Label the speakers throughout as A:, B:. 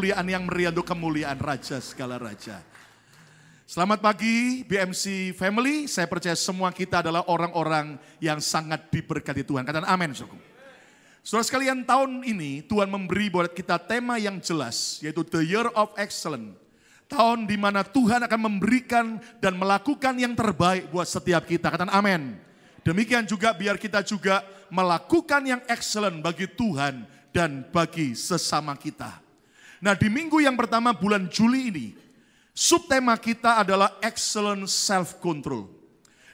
A: kemuliaan yang meriah untuk kemuliaan Raja segala Raja. Selamat pagi BMC Family, saya percaya semua kita adalah orang-orang yang sangat diberkati Tuhan. Katakan amin. Saudara sekalian tahun ini Tuhan memberi buat kita tema yang jelas yaitu The Year of Excellence. Tahun di mana Tuhan akan memberikan dan melakukan yang terbaik buat setiap kita. Katakan amin. Demikian juga biar kita juga melakukan yang excellent bagi Tuhan dan bagi sesama kita. Nah di minggu yang pertama bulan Juli ini, subtema kita adalah excellent self-control.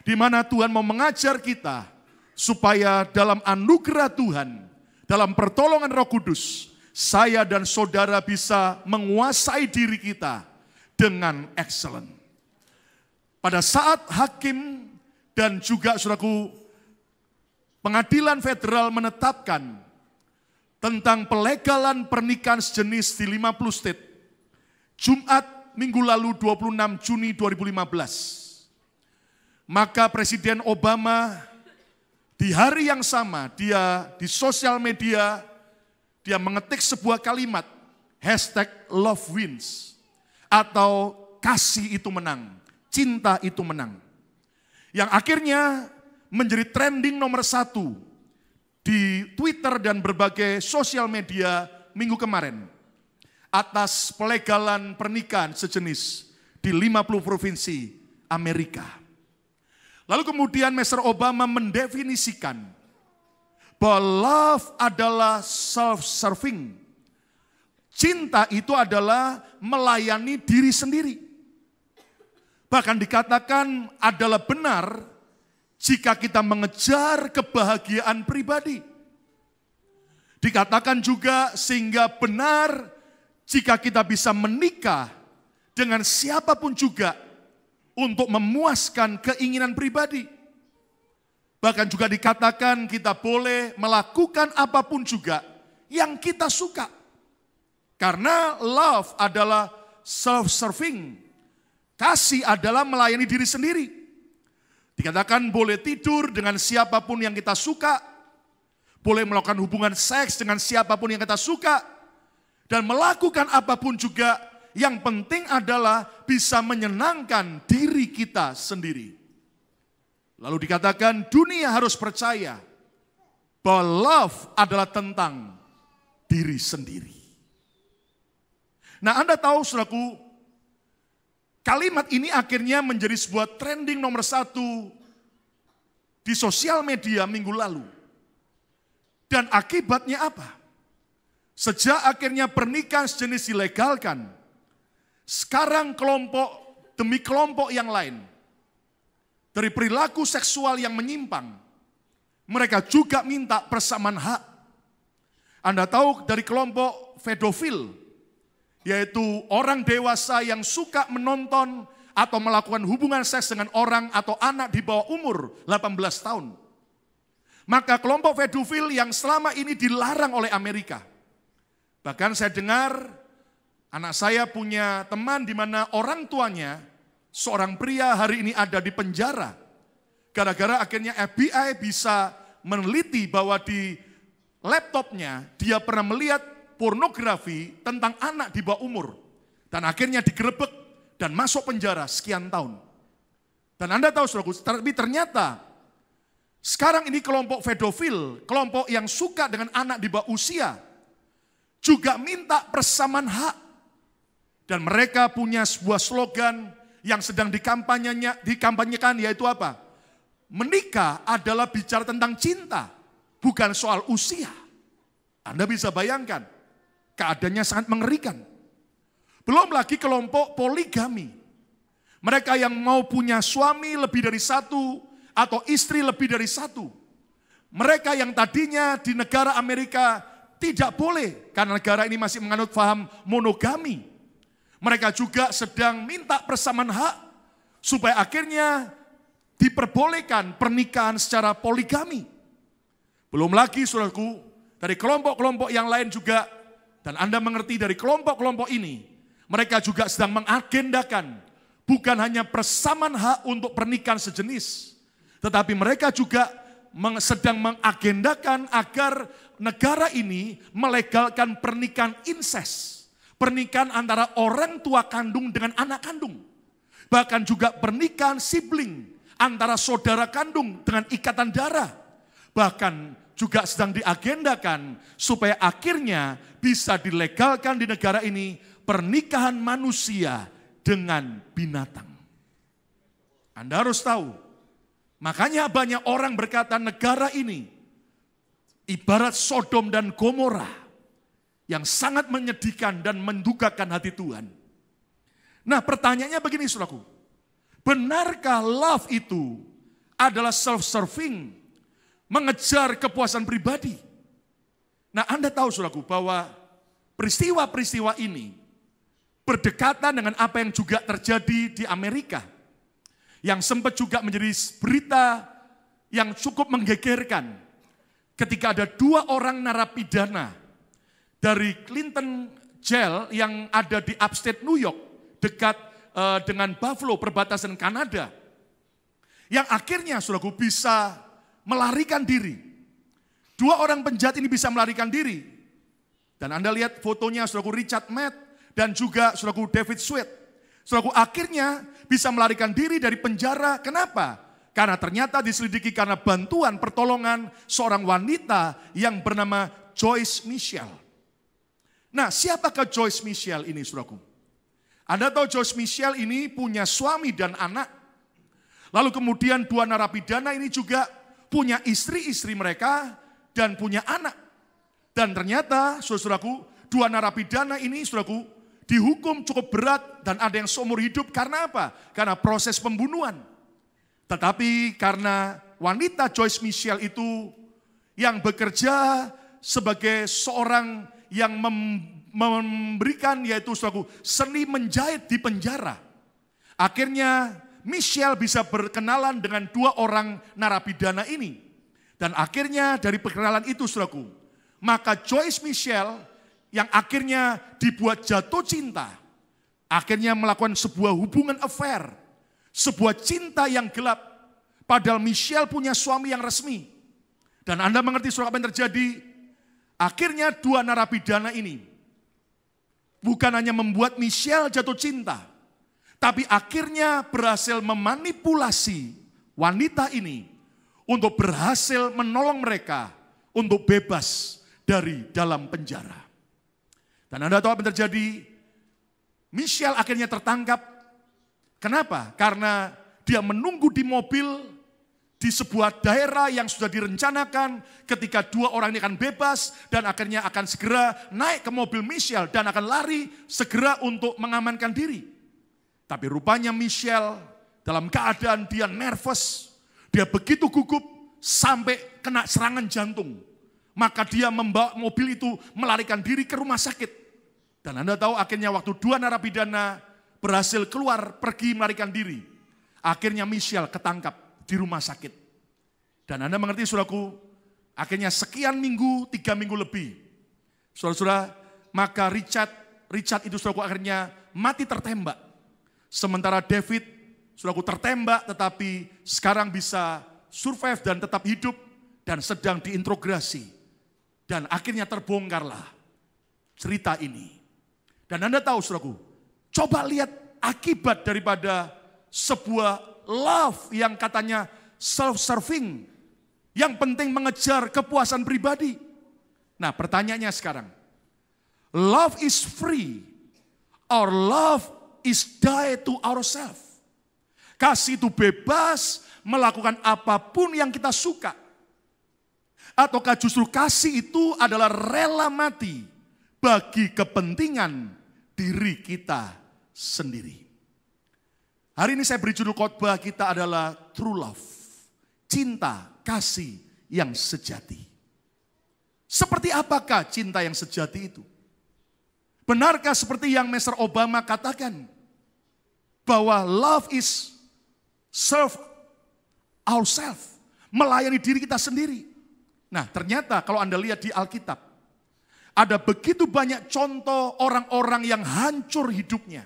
A: Di mana Tuhan mau mengajar kita supaya dalam anugerah Tuhan, dalam pertolongan roh kudus, saya dan saudara bisa menguasai diri kita dengan excellent. Pada saat hakim dan juga suraku pengadilan federal menetapkan tentang pelegalan pernikahan sejenis di 50 state. Jumat minggu lalu 26 Juni 2015. Maka Presiden Obama di hari yang sama dia di sosial media dia mengetik sebuah kalimat hashtag love wins atau kasih itu menang, cinta itu menang. Yang akhirnya menjadi trending nomor satu di Twitter dan berbagai sosial media minggu kemarin atas pelegalan pernikahan sejenis di 50 provinsi Amerika. Lalu kemudian Mr. Obama mendefinisikan bahwa love adalah self-serving. Cinta itu adalah melayani diri sendiri. Bahkan dikatakan adalah benar jika kita mengejar kebahagiaan pribadi. Dikatakan juga sehingga benar jika kita bisa menikah dengan siapapun juga untuk memuaskan keinginan pribadi. Bahkan juga dikatakan kita boleh melakukan apapun juga yang kita suka. Karena love adalah self-serving. Kasih adalah melayani diri sendiri. Dikatakan boleh tidur dengan siapapun yang kita suka, boleh melakukan hubungan seks dengan siapapun yang kita suka, dan melakukan apapun juga yang penting adalah bisa menyenangkan diri kita sendiri. Lalu dikatakan dunia harus percaya bahwa love adalah tentang diri sendiri. Nah Anda tahu saudaraku, Kalimat ini akhirnya menjadi sebuah trending nomor satu di sosial media minggu lalu. Dan akibatnya apa? Sejak akhirnya pernikahan sejenis dilegalkan, sekarang kelompok demi kelompok yang lain, dari perilaku seksual yang menyimpang, mereka juga minta persamaan hak. Anda tahu dari kelompok pedofil, yaitu orang dewasa yang suka menonton atau melakukan hubungan seks dengan orang atau anak di bawah umur 18 tahun. Maka kelompok pedofil yang selama ini dilarang oleh Amerika. Bahkan saya dengar anak saya punya teman di mana orang tuanya seorang pria hari ini ada di penjara. Gara-gara akhirnya FBI bisa meneliti bahwa di laptopnya dia pernah melihat pornografi tentang anak di bawah umur. Dan akhirnya digerebek dan masuk penjara sekian tahun. Dan Anda tahu saudaraku, tapi ternyata sekarang ini kelompok pedofil, kelompok yang suka dengan anak di bawah usia, juga minta persamaan hak. Dan mereka punya sebuah slogan yang sedang dikampanyenya, dikampanyekan yaitu apa? Menikah adalah bicara tentang cinta, bukan soal usia. Anda bisa bayangkan, Keadaannya sangat mengerikan. Belum lagi kelompok poligami. Mereka yang mau punya suami lebih dari satu atau istri lebih dari satu. Mereka yang tadinya di negara Amerika tidak boleh karena negara ini masih menganut paham monogami. Mereka juga sedang minta persamaan hak supaya akhirnya diperbolehkan pernikahan secara poligami. Belum lagi saudaraku, dari kelompok-kelompok yang lain juga dan Anda mengerti dari kelompok-kelompok ini, mereka juga sedang mengagendakan bukan hanya persamaan hak untuk pernikahan sejenis, tetapi mereka juga sedang mengagendakan agar negara ini melegalkan pernikahan inses, pernikahan antara orang tua kandung dengan anak kandung, bahkan juga pernikahan sibling antara saudara kandung dengan ikatan darah, bahkan juga sedang diagendakan supaya akhirnya bisa dilegalkan di negara ini pernikahan manusia dengan binatang. Anda harus tahu, makanya banyak orang berkata negara ini ibarat Sodom dan Gomora yang sangat menyedihkan dan mendukakan hati Tuhan. Nah pertanyaannya begini suraku, benarkah love itu adalah self-serving mengejar kepuasan pribadi. Nah, Anda tahu Saudaraku bahwa peristiwa-peristiwa ini berdekatan dengan apa yang juga terjadi di Amerika yang sempat juga menjadi berita yang cukup menggegerkan ketika ada dua orang narapidana dari Clinton Jail yang ada di upstate New York dekat eh, dengan Buffalo perbatasan Kanada yang akhirnya Saudaraku bisa melarikan diri. Dua orang penjahat ini bisa melarikan diri. Dan Anda lihat fotonya saudaraku Richard Matt dan juga saudaraku David Sweet. Saudaraku akhirnya bisa melarikan diri dari penjara. Kenapa? Karena ternyata diselidiki karena bantuan pertolongan seorang wanita yang bernama Joyce Michelle. Nah, siapakah Joyce Michelle ini, saudaraku? Anda tahu Joyce Michelle ini punya suami dan anak. Lalu kemudian dua narapidana ini juga punya istri-istri mereka, dan punya anak. Dan ternyata, saudaraku, dua narapidana ini, saudaraku, dihukum cukup berat dan ada yang seumur hidup karena apa? Karena proses pembunuhan. Tetapi karena wanita Joyce Michelle itu yang bekerja sebagai seorang yang mem memberikan yaitu saudaraku seni menjahit di penjara. Akhirnya Michelle bisa berkenalan dengan dua orang narapidana ini. Dan akhirnya dari perkenalan itu saudaraku, maka Joyce Michelle yang akhirnya dibuat jatuh cinta, akhirnya melakukan sebuah hubungan affair, sebuah cinta yang gelap, padahal Michelle punya suami yang resmi. Dan Anda mengerti surat apa yang terjadi? Akhirnya dua narapidana ini bukan hanya membuat Michelle jatuh cinta, tapi akhirnya berhasil memanipulasi wanita ini untuk berhasil menolong mereka untuk bebas dari dalam penjara. Dan Anda tahu apa yang terjadi? Michelle akhirnya tertangkap. Kenapa? Karena dia menunggu di mobil di sebuah daerah yang sudah direncanakan ketika dua orang ini akan bebas dan akhirnya akan segera naik ke mobil Michelle dan akan lari segera untuk mengamankan diri. Tapi rupanya Michelle dalam keadaan dia nervous, dia begitu gugup sampai kena serangan jantung. Maka dia membawa mobil itu melarikan diri ke rumah sakit. Dan Anda tahu akhirnya waktu dua narapidana berhasil keluar pergi melarikan diri. Akhirnya Michelle ketangkap di rumah sakit. Dan Anda mengerti suraku, akhirnya sekian minggu, tiga minggu lebih. Saudara-saudara, maka Richard, Richard itu suraku akhirnya mati tertembak Sementara David selaku tertembak tetapi sekarang bisa survive dan tetap hidup dan sedang diintrograsi. Dan akhirnya terbongkarlah cerita ini. Dan Anda tahu suraku, coba lihat akibat daripada sebuah love yang katanya self-serving. Yang penting mengejar kepuasan pribadi. Nah pertanyaannya sekarang, love is free or love is die to ourselves. Kasih itu bebas melakukan apapun yang kita suka. Ataukah justru kasih itu adalah rela mati bagi kepentingan diri kita sendiri. Hari ini saya beri judul khotbah kita adalah True Love. Cinta kasih yang sejati. Seperti apakah cinta yang sejati itu? Benarkah seperti yang Mr. Obama katakan? bahwa love is serve ourselves, melayani diri kita sendiri. Nah, ternyata kalau Anda lihat di Alkitab, ada begitu banyak contoh orang-orang yang hancur hidupnya.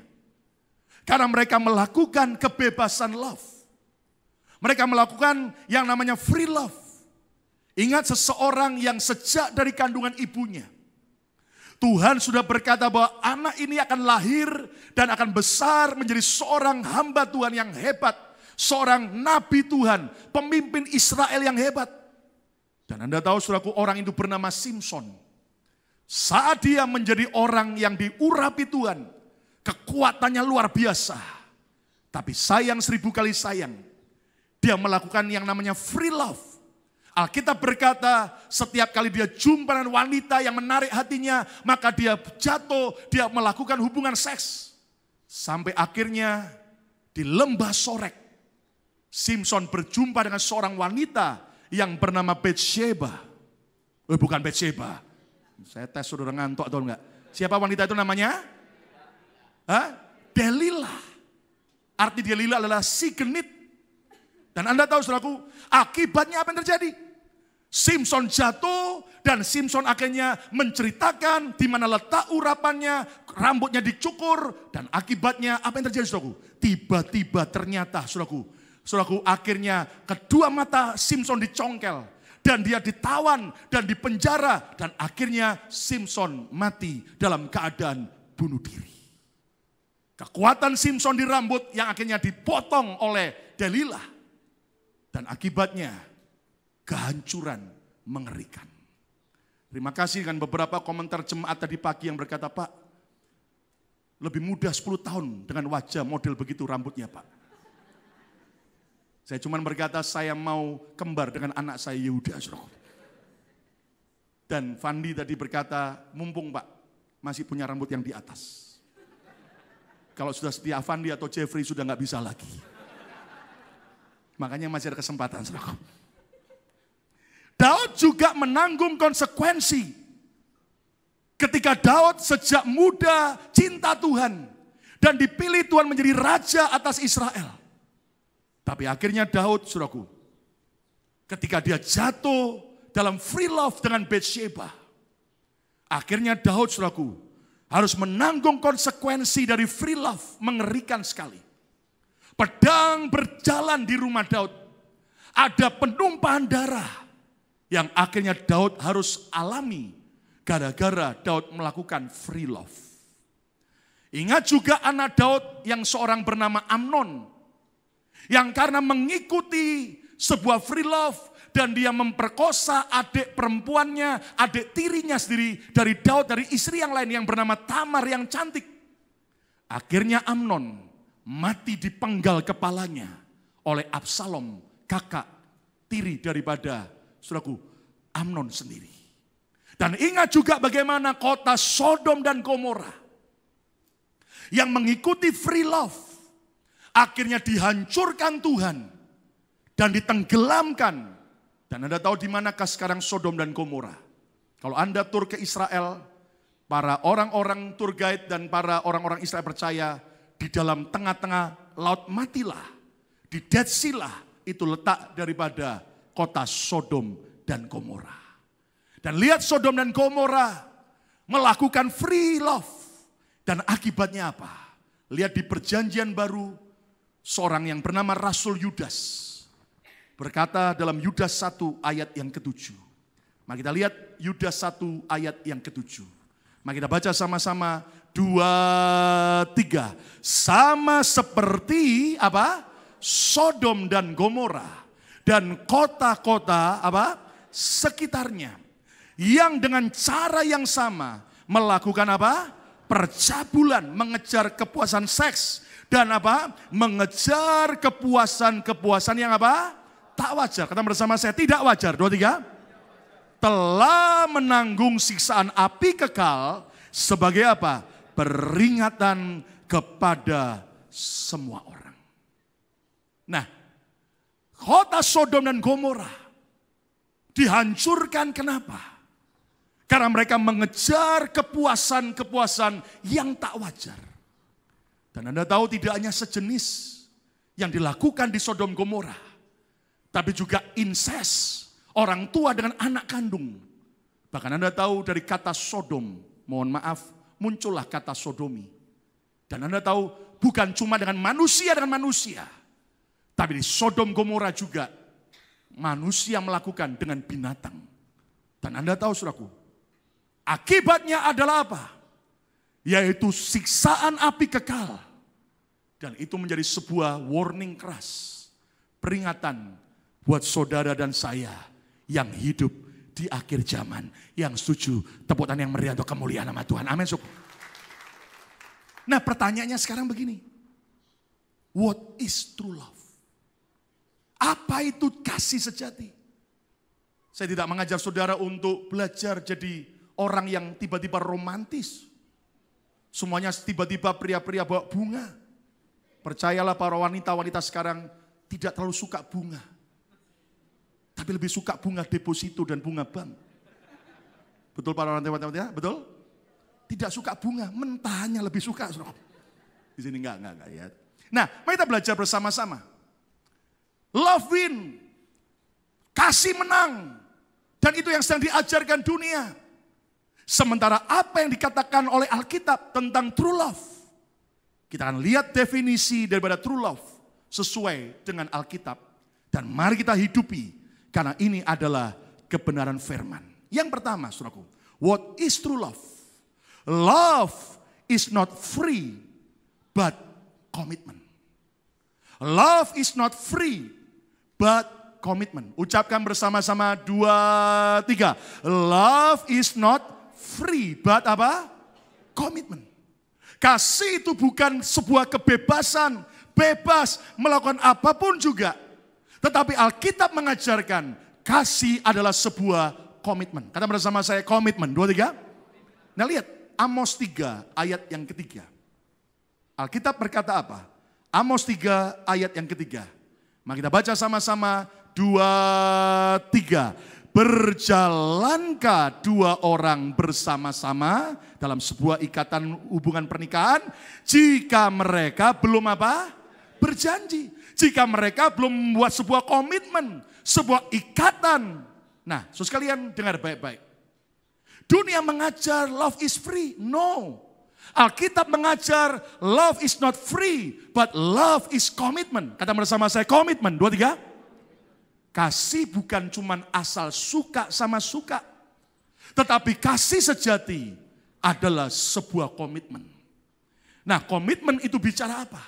A: Karena mereka melakukan kebebasan love. Mereka melakukan yang namanya free love. Ingat seseorang yang sejak dari kandungan ibunya, Tuhan sudah berkata bahwa anak ini akan lahir dan akan besar menjadi seorang hamba Tuhan yang hebat, seorang nabi Tuhan, pemimpin Israel yang hebat. Dan Anda tahu suratku orang itu bernama Simpson. Saat dia menjadi orang yang diurapi Tuhan, kekuatannya luar biasa. Tapi sayang seribu kali sayang, dia melakukan yang namanya free love Alkitab berkata, setiap kali dia jumpa dengan wanita yang menarik hatinya, maka dia jatuh, dia melakukan hubungan seks. Sampai akhirnya di lembah sorek, Simpson berjumpa dengan seorang wanita yang bernama Bathsheba. Eh, bukan Bathsheba. Saya tes saudara ngantuk atau enggak. Siapa wanita itu namanya? Hah? Delilah. Arti Delilah adalah si genit. Dan Anda tahu saudaraku, akibatnya apa yang terjadi? Simpson jatuh dan Simpson akhirnya menceritakan di mana letak urapannya, rambutnya dicukur dan akibatnya apa yang terjadi Saudaraku? Tiba-tiba ternyata Saudaraku, Saudaraku akhirnya kedua mata Simpson dicongkel dan dia ditawan dan dipenjara dan akhirnya Simpson mati dalam keadaan bunuh diri. Kekuatan Simpson di rambut yang akhirnya dipotong oleh Delilah dan akibatnya kehancuran mengerikan. Terima kasih dengan beberapa komentar jemaat tadi pagi yang berkata, Pak, lebih mudah 10 tahun dengan wajah model begitu rambutnya, Pak. Saya cuma berkata, saya mau kembar dengan anak saya Yehuda. Dan Fandi tadi berkata, mumpung Pak, masih punya rambut yang di atas. Kalau sudah setia Fandi atau Jeffrey sudah nggak bisa lagi. Makanya masih ada kesempatan, saudara. Daud juga menanggung konsekuensi. Ketika Daud sejak muda cinta Tuhan dan dipilih Tuhan menjadi raja atas Israel. Tapi akhirnya Daud, suraku, ketika dia jatuh dalam free love dengan Bathsheba, akhirnya Daud, suraku, harus menanggung konsekuensi dari free love, mengerikan sekali. Pedang berjalan di rumah Daud, ada penumpahan darah, yang akhirnya Daud harus alami gara-gara Daud melakukan free love. Ingat juga anak Daud yang seorang bernama Amnon yang karena mengikuti sebuah free love dan dia memperkosa adik perempuannya, adik tirinya sendiri dari Daud dari istri yang lain yang bernama Tamar yang cantik. Akhirnya Amnon mati dipenggal kepalanya oleh Absalom, kakak tiri daripada Saudaraku, Amnon sendiri. Dan ingat juga bagaimana kota Sodom dan Gomora yang mengikuti free love akhirnya dihancurkan Tuhan dan ditenggelamkan. Dan Anda tahu di manakah sekarang Sodom dan Gomora? Kalau Anda tur ke Israel, para orang-orang tour guide dan para orang-orang Israel percaya di dalam tengah-tengah laut matilah, di Dead Sea lah itu letak daripada kota Sodom dan Gomora. Dan lihat Sodom dan Gomora melakukan free love. Dan akibatnya apa? Lihat di perjanjian baru, seorang yang bernama Rasul Yudas berkata dalam Yudas 1 ayat yang ketujuh. Mari kita lihat Yudas 1 ayat yang ketujuh. Mari kita baca sama-sama dua tiga sama seperti apa Sodom dan Gomora dan kota-kota apa sekitarnya yang dengan cara yang sama melakukan apa percabulan mengejar kepuasan seks dan apa mengejar kepuasan-kepuasan yang apa tak wajar kata bersama saya tidak wajar dua tiga telah menanggung siksaan api kekal sebagai apa peringatan kepada semua orang nah Kota Sodom dan Gomora dihancurkan kenapa? Karena mereka mengejar kepuasan-kepuasan yang tak wajar. Dan Anda tahu tidak hanya sejenis yang dilakukan di Sodom Gomora. Tapi juga inses orang tua dengan anak kandung. Bahkan Anda tahu dari kata Sodom, mohon maaf, muncullah kata sodomi. Dan Anda tahu bukan cuma dengan manusia dengan manusia tapi di Sodom Gomora juga manusia melakukan dengan binatang. Dan Anda tahu suraku, akibatnya adalah apa? Yaitu siksaan api kekal. Dan itu menjadi sebuah warning keras. Peringatan buat saudara dan saya yang hidup di akhir zaman. Yang setuju tepuk tangan yang meriah untuk kemuliaan nama Tuhan. Amin. Nah pertanyaannya sekarang begini. What is true love? Apa itu kasih sejati? Saya tidak mengajar saudara untuk belajar jadi orang yang tiba-tiba romantis. Semuanya tiba-tiba pria-pria bawa bunga. Percayalah para wanita-wanita sekarang tidak terlalu suka bunga. Tapi lebih suka bunga deposito dan bunga bank. Betul para wanita-wanita? Ya? Betul? Tidak suka bunga, mentahnya lebih suka. Di sini enggak, enggak, enggak ya. Nah, mari kita belajar bersama-sama. Love win. Kasih menang. Dan itu yang sedang diajarkan dunia. Sementara apa yang dikatakan oleh Alkitab tentang true love. Kita akan lihat definisi daripada true love sesuai dengan Alkitab. Dan mari kita hidupi karena ini adalah kebenaran firman. Yang pertama, suraku, what is true love? Love is not free but commitment. Love is not free but commitment. Ucapkan bersama-sama dua, tiga. Love is not free, but apa? Commitment. Kasih itu bukan sebuah kebebasan, bebas melakukan apapun juga. Tetapi Alkitab mengajarkan kasih adalah sebuah komitmen. Kata bersama saya komitmen. Dua, tiga. Nah lihat, Amos 3 ayat yang ketiga. Alkitab berkata apa? Amos 3 ayat yang ketiga. Mari kita baca sama-sama dua tiga. Berjalankah dua orang bersama-sama dalam sebuah ikatan hubungan pernikahan jika mereka belum apa? Berjanji. Jika mereka belum membuat sebuah komitmen, sebuah ikatan. Nah, so sekalian dengar baik-baik. Dunia mengajar love is free. No. Alkitab mengajar love is not free, but love is commitment. Kata bersama saya commitment Dua tiga. Kasih bukan cuman asal suka sama suka. Tetapi kasih sejati adalah sebuah komitmen. Nah komitmen itu bicara apa?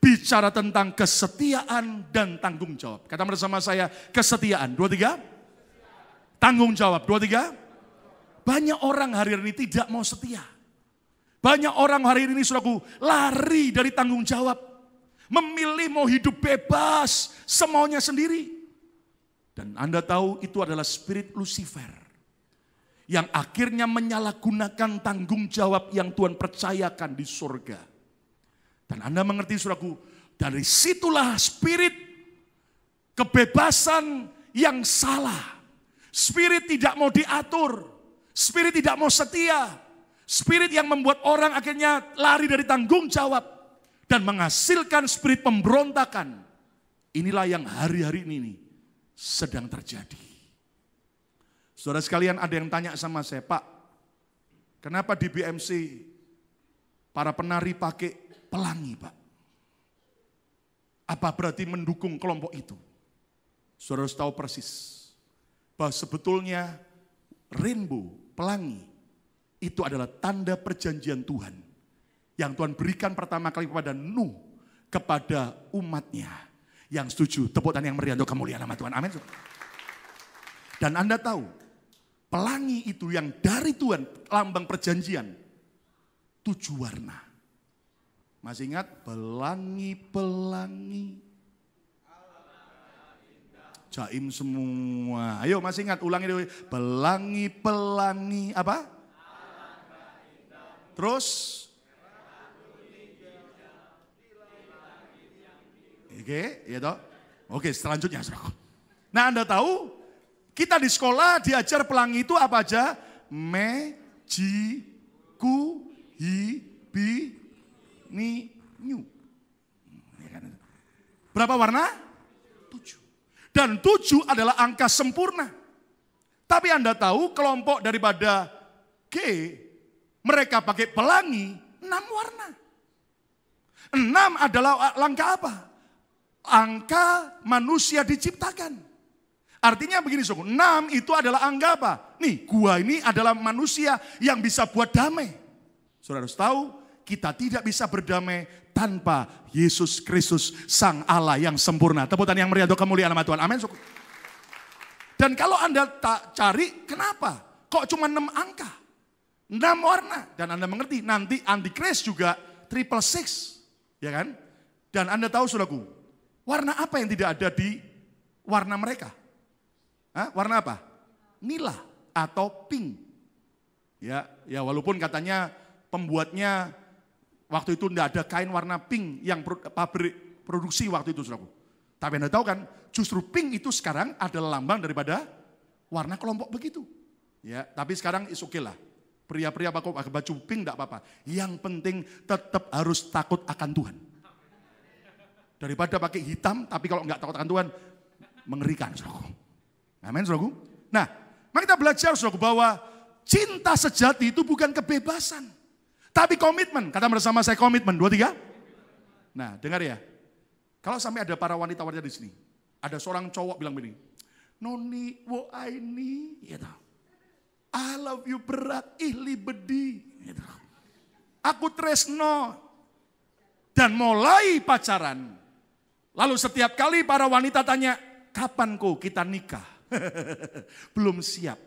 A: Bicara tentang kesetiaan dan tanggung jawab. Kata bersama saya kesetiaan. Dua tiga. Tanggung jawab. Dua tiga. Banyak orang hari ini tidak mau setia. Banyak orang hari ini suraku lari dari tanggung jawab. Memilih mau hidup bebas, semuanya sendiri. Dan Anda tahu itu adalah spirit Lucifer. Yang akhirnya menyalahgunakan tanggung jawab yang Tuhan percayakan di surga. Dan Anda mengerti suraku, dari situlah spirit kebebasan yang salah. Spirit tidak mau diatur. Spirit tidak mau setia. Spirit yang membuat orang akhirnya lari dari tanggung jawab dan menghasilkan spirit pemberontakan. Inilah yang hari-hari ini sedang terjadi. Saudara sekalian ada yang tanya sama saya, Pak, kenapa di BMC para penari pakai pelangi, Pak? Apa berarti mendukung kelompok itu? Saudara harus tahu persis bahwa sebetulnya rainbow, pelangi, itu adalah tanda perjanjian Tuhan yang Tuhan berikan pertama kali kepada Nuh kepada umatnya yang setuju tepuk tangan yang meriah untuk kemuliaan nama Tuhan amin dan Anda tahu pelangi itu yang dari Tuhan lambang perjanjian tujuh warna masih ingat pelangi-pelangi jaim semua ayo masih ingat ulangi pelangi-pelangi apa Terus Oke, ya toh. Oke, selanjutnya Nah, Anda tahu kita di sekolah diajar pelangi itu apa aja? Me, ji, ku, hi, bi, ni, nyu. Iya kan? Berapa warna? Tujuh. Dan tujuh adalah angka sempurna. Tapi Anda tahu kelompok daripada G mereka pakai pelangi enam warna. Enam adalah langkah apa? Angka manusia diciptakan. Artinya begini suku, enam itu adalah angka apa? Nih, gua ini adalah manusia yang bisa buat damai. Saudara harus tahu, kita tidak bisa berdamai tanpa Yesus Kristus Sang Allah yang sempurna. Tepuk tangan yang meriah untuk kemuliaan nama Tuhan. Amin. Suku. Dan kalau Anda tak cari, kenapa? Kok cuma enam angka? Enam warna. Dan Anda mengerti, nanti antikris juga triple six. Ya kan? Dan Anda tahu saudaraku, warna apa yang tidak ada di warna mereka? Hah? Warna apa? Nila atau pink. Ya, ya walaupun katanya pembuatnya waktu itu tidak ada kain warna pink yang pabrik produksi waktu itu saudaraku. Tapi Anda tahu kan, justru pink itu sekarang adalah lambang daripada warna kelompok begitu. Ya, tapi sekarang isukilah Pria-pria pakai baju pink tidak apa-apa. Yang penting tetap harus takut akan Tuhan. Daripada pakai hitam, tapi kalau nggak takut akan Tuhan, mengerikan, saudaraku. Amin, saudaraku. Nah, mari kita belajar, saudaraku, bahwa cinta sejati itu bukan kebebasan. Tapi komitmen. Kata bersama saya komitmen. Dua, tiga. Nah, dengar ya. Kalau sampai ada para wanita-wanita di sini, ada seorang cowok bilang begini, Noni, wo ini, ya tahu. Gitu. I love you berat, ihli bedi. Aku tresno. Dan mulai pacaran. Lalu setiap kali para wanita tanya, kapan kok kita nikah? Belum siap.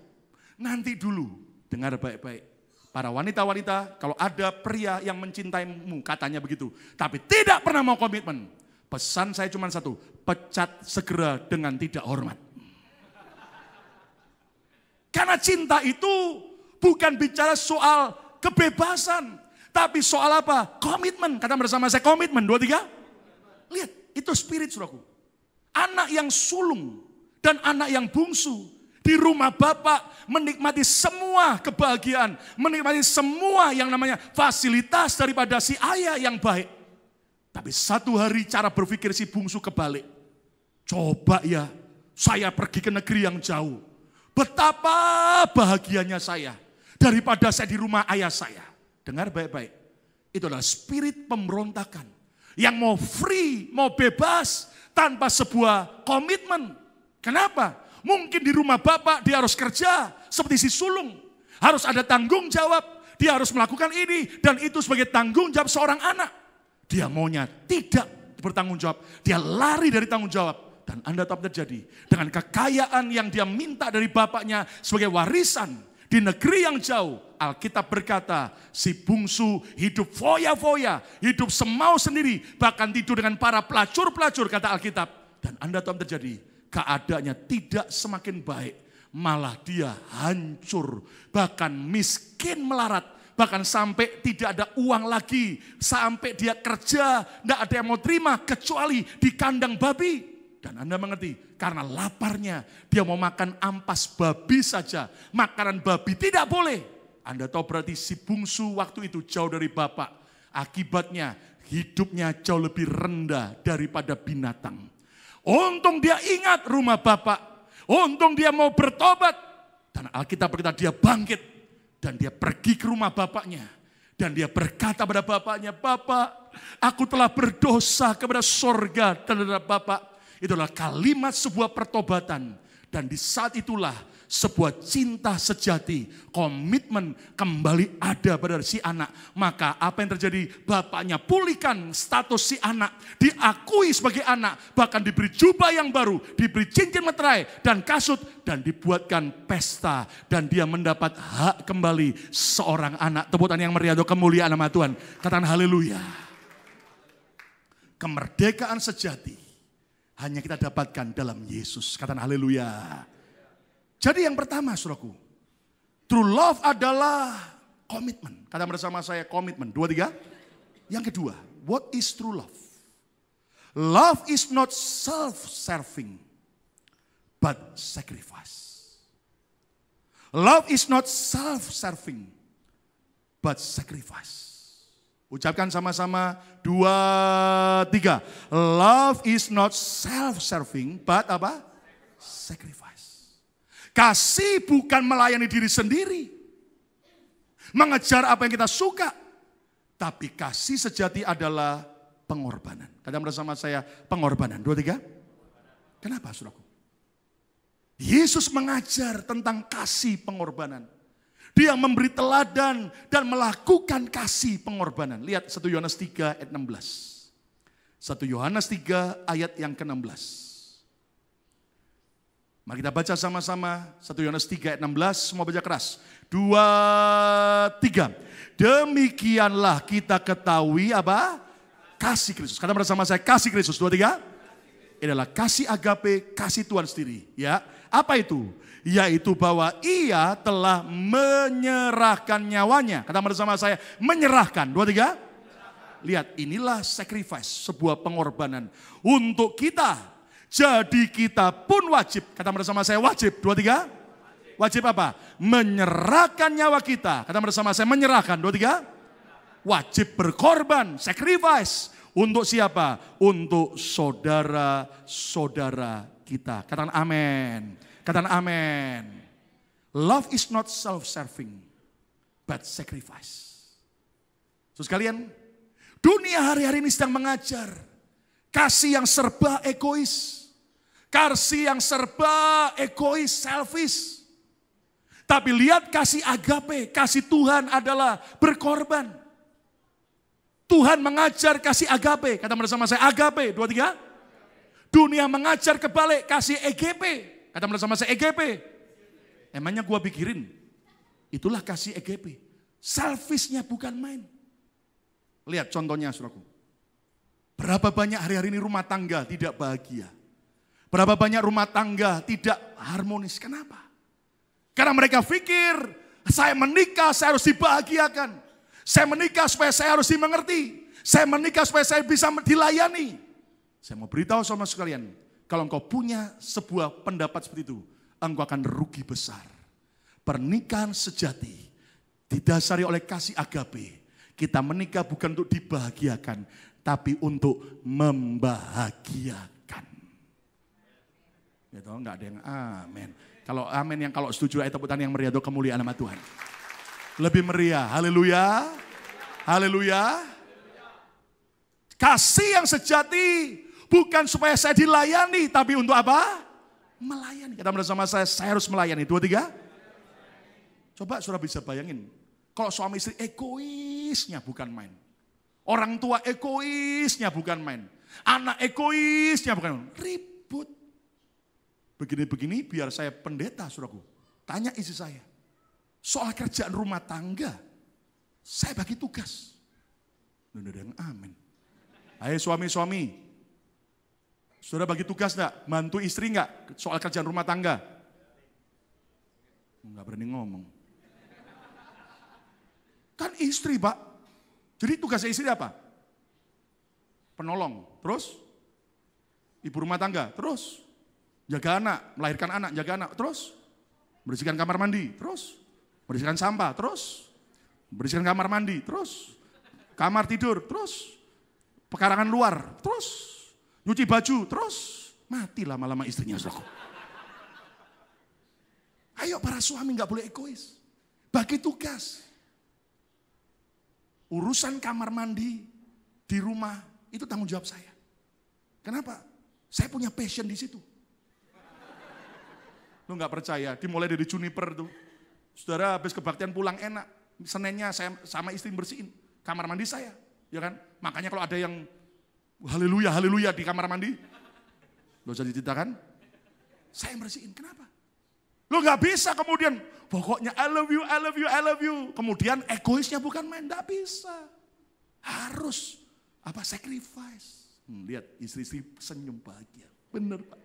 A: Nanti dulu, dengar baik-baik. Para wanita-wanita, kalau ada pria yang mencintaimu, katanya begitu. Tapi tidak pernah mau komitmen. Pesan saya cuma satu, pecat segera dengan tidak hormat. Karena cinta itu bukan bicara soal kebebasan, tapi soal apa? Komitmen. Kata bersama saya komitmen. Dua tiga. Lihat, itu spirit suruhku. Anak yang sulung dan anak yang bungsu di rumah bapak menikmati semua kebahagiaan, menikmati semua yang namanya fasilitas daripada si ayah yang baik. Tapi satu hari cara berpikir si bungsu kebalik. Coba ya, saya pergi ke negeri yang jauh. Betapa bahagianya saya daripada saya di rumah ayah saya. Dengar baik-baik. Itulah spirit pemberontakan. Yang mau free, mau bebas tanpa sebuah komitmen. Kenapa? Mungkin di rumah bapak dia harus kerja seperti si sulung. Harus ada tanggung jawab. Dia harus melakukan ini dan itu sebagai tanggung jawab seorang anak. Dia maunya tidak bertanggung jawab. Dia lari dari tanggung jawab. Dan Anda tetap terjadi dengan kekayaan yang dia minta dari bapaknya sebagai warisan di negeri yang jauh. Alkitab berkata, si bungsu hidup foya-foya, hidup semau sendiri, bahkan tidur dengan para pelacur-pelacur, kata Alkitab. Dan Anda tetap terjadi, keadaannya tidak semakin baik, malah dia hancur, bahkan miskin melarat, bahkan sampai tidak ada uang lagi, sampai dia kerja, tidak ada yang mau terima kecuali di kandang babi. Dan Anda mengerti, karena laparnya dia mau makan ampas babi saja. Makanan babi tidak boleh. Anda tahu berarti si bungsu waktu itu jauh dari bapak. Akibatnya hidupnya jauh lebih rendah daripada binatang. Untung dia ingat rumah bapak. Untung dia mau bertobat. Dan Alkitab berkata dia bangkit. Dan dia pergi ke rumah bapaknya. Dan dia berkata pada bapaknya, Bapak, aku telah berdosa kepada sorga terhadap Bapak. Itu adalah kalimat sebuah pertobatan. Dan di saat itulah sebuah cinta sejati, komitmen kembali ada pada si anak. Maka apa yang terjadi? Bapaknya pulihkan status si anak, diakui sebagai anak, bahkan diberi jubah yang baru, diberi cincin meterai dan kasut, dan dibuatkan pesta. Dan dia mendapat hak kembali seorang anak. Tebutan yang meriah kemuliaan nama Tuhan. Katakan haleluya. Kemerdekaan sejati hanya kita dapatkan dalam Yesus. Kata haleluya. Jadi yang pertama suraku, true love adalah komitmen. Kata bersama saya komitmen. Dua, tiga. Yang kedua, what is true love? Love is not self-serving, but sacrifice. Love is not self-serving, but sacrifice. Ucapkan sama-sama dua, tiga. Love is not self-serving, but apa? Sacrifice. Kasih bukan melayani diri sendiri. Mengejar apa yang kita suka. Tapi kasih sejati adalah pengorbanan. Kadang bersama saya, pengorbanan. Dua, tiga. Kenapa, suraku? Yesus mengajar tentang kasih pengorbanan. Dia memberi teladan dan melakukan kasih pengorbanan. Lihat 1 Yohanes 3 ayat 16. 1 Yohanes 3 ayat yang ke-16. Mari kita baca sama-sama 1 Yohanes 3 ayat 16, semua baca keras. 2, 3. Demikianlah kita ketahui apa? Kasih Kristus. Kata bersama saya kasih Kristus. 2, 3. Inilah kasih agape, kasih Tuhan sendiri. Ya, apa itu? Yaitu bahwa ia telah menyerahkan nyawanya. Kata bersama saya, menyerahkan. Dua, tiga. Lihat, inilah sacrifice, sebuah pengorbanan. Untuk kita, jadi kita pun wajib. Kata bersama saya, wajib. Dua, tiga. Wajib apa? Menyerahkan nyawa kita. Kata bersama saya, menyerahkan. Dua, tiga. Wajib berkorban, sacrifice. Untuk siapa? Untuk saudara-saudara kita. Katakan amin. Katakan amin. Love is not self-serving, but sacrifice. So kalian, dunia hari-hari ini sedang mengajar kasih yang serba egois. Kasih yang serba egois, selfish. Tapi lihat kasih agape, kasih Tuhan adalah berkorban. Tuhan mengajar kasih agape. Kata bersama saya agape, dua tiga. Dunia mengajar kebalik, kasih EGP. Kata mereka sama saya EGP. Emangnya gue pikirin. Itulah kasih EGP. Selfishnya bukan main. Lihat contohnya suraku. Berapa banyak hari-hari ini rumah tangga tidak bahagia. Berapa banyak rumah tangga tidak harmonis. Kenapa? Karena mereka pikir saya menikah saya harus dibahagiakan. Saya menikah supaya saya harus dimengerti. Saya menikah supaya saya bisa dilayani. Saya mau beritahu sama sekalian, kalau engkau punya sebuah pendapat seperti itu, engkau akan rugi besar. Pernikahan sejati didasari oleh kasih agape. Kita menikah bukan untuk dibahagiakan, tapi untuk membahagiakan. Ya Gitu, enggak ada yang amin. Kalau amin yang kalau setuju ayat tepuk yang meriah itu kemuliaan nama Tuhan. Lebih meriah. Haleluya. Haleluya. Kasih yang sejati Bukan supaya saya dilayani, tapi untuk apa? Melayani. Kata bersama saya, saya harus melayani. Dua, tiga. Coba sudah bisa bayangin. Kalau suami istri egoisnya bukan main. Orang tua egoisnya bukan main. Anak egoisnya bukan main. Ribut. Begini-begini biar saya pendeta suraku. Tanya isi saya. Soal kerjaan rumah tangga. Saya bagi tugas. Nunda yang amin. Hai suami-suami. Saudara bagi tugas enggak? Bantu istri enggak? Soal kerjaan rumah tangga? Enggak berani ngomong. Kan istri, Pak. Jadi tugasnya istri apa? Penolong. Terus? Ibu rumah tangga. Terus? Jaga anak, melahirkan anak, jaga anak. Terus? Bersihkan kamar mandi. Terus? Bersihkan sampah. Terus? Bersihkan kamar mandi. Terus? Kamar tidur. Terus? Pekarangan luar. Terus? nyuci baju, terus mati lama-lama istrinya suku Ayo para suami nggak boleh egois. Bagi tugas. Urusan kamar mandi di rumah itu tanggung jawab saya. Kenapa? Saya punya passion di situ. Lu nggak percaya, dimulai dari juniper tuh. Saudara habis kebaktian pulang enak. Senennya saya sama istri bersihin kamar mandi saya, ya kan? Makanya kalau ada yang Haleluya, haleluya di kamar mandi. Gak usah diceritakan. Saya yang bersihin, kenapa? Lo gak bisa kemudian, pokoknya I love you, I love you, I love you. Kemudian egoisnya bukan main, gak bisa. Harus apa sacrifice. Hmm, lihat istri-istri senyum bahagia. Bener Pak.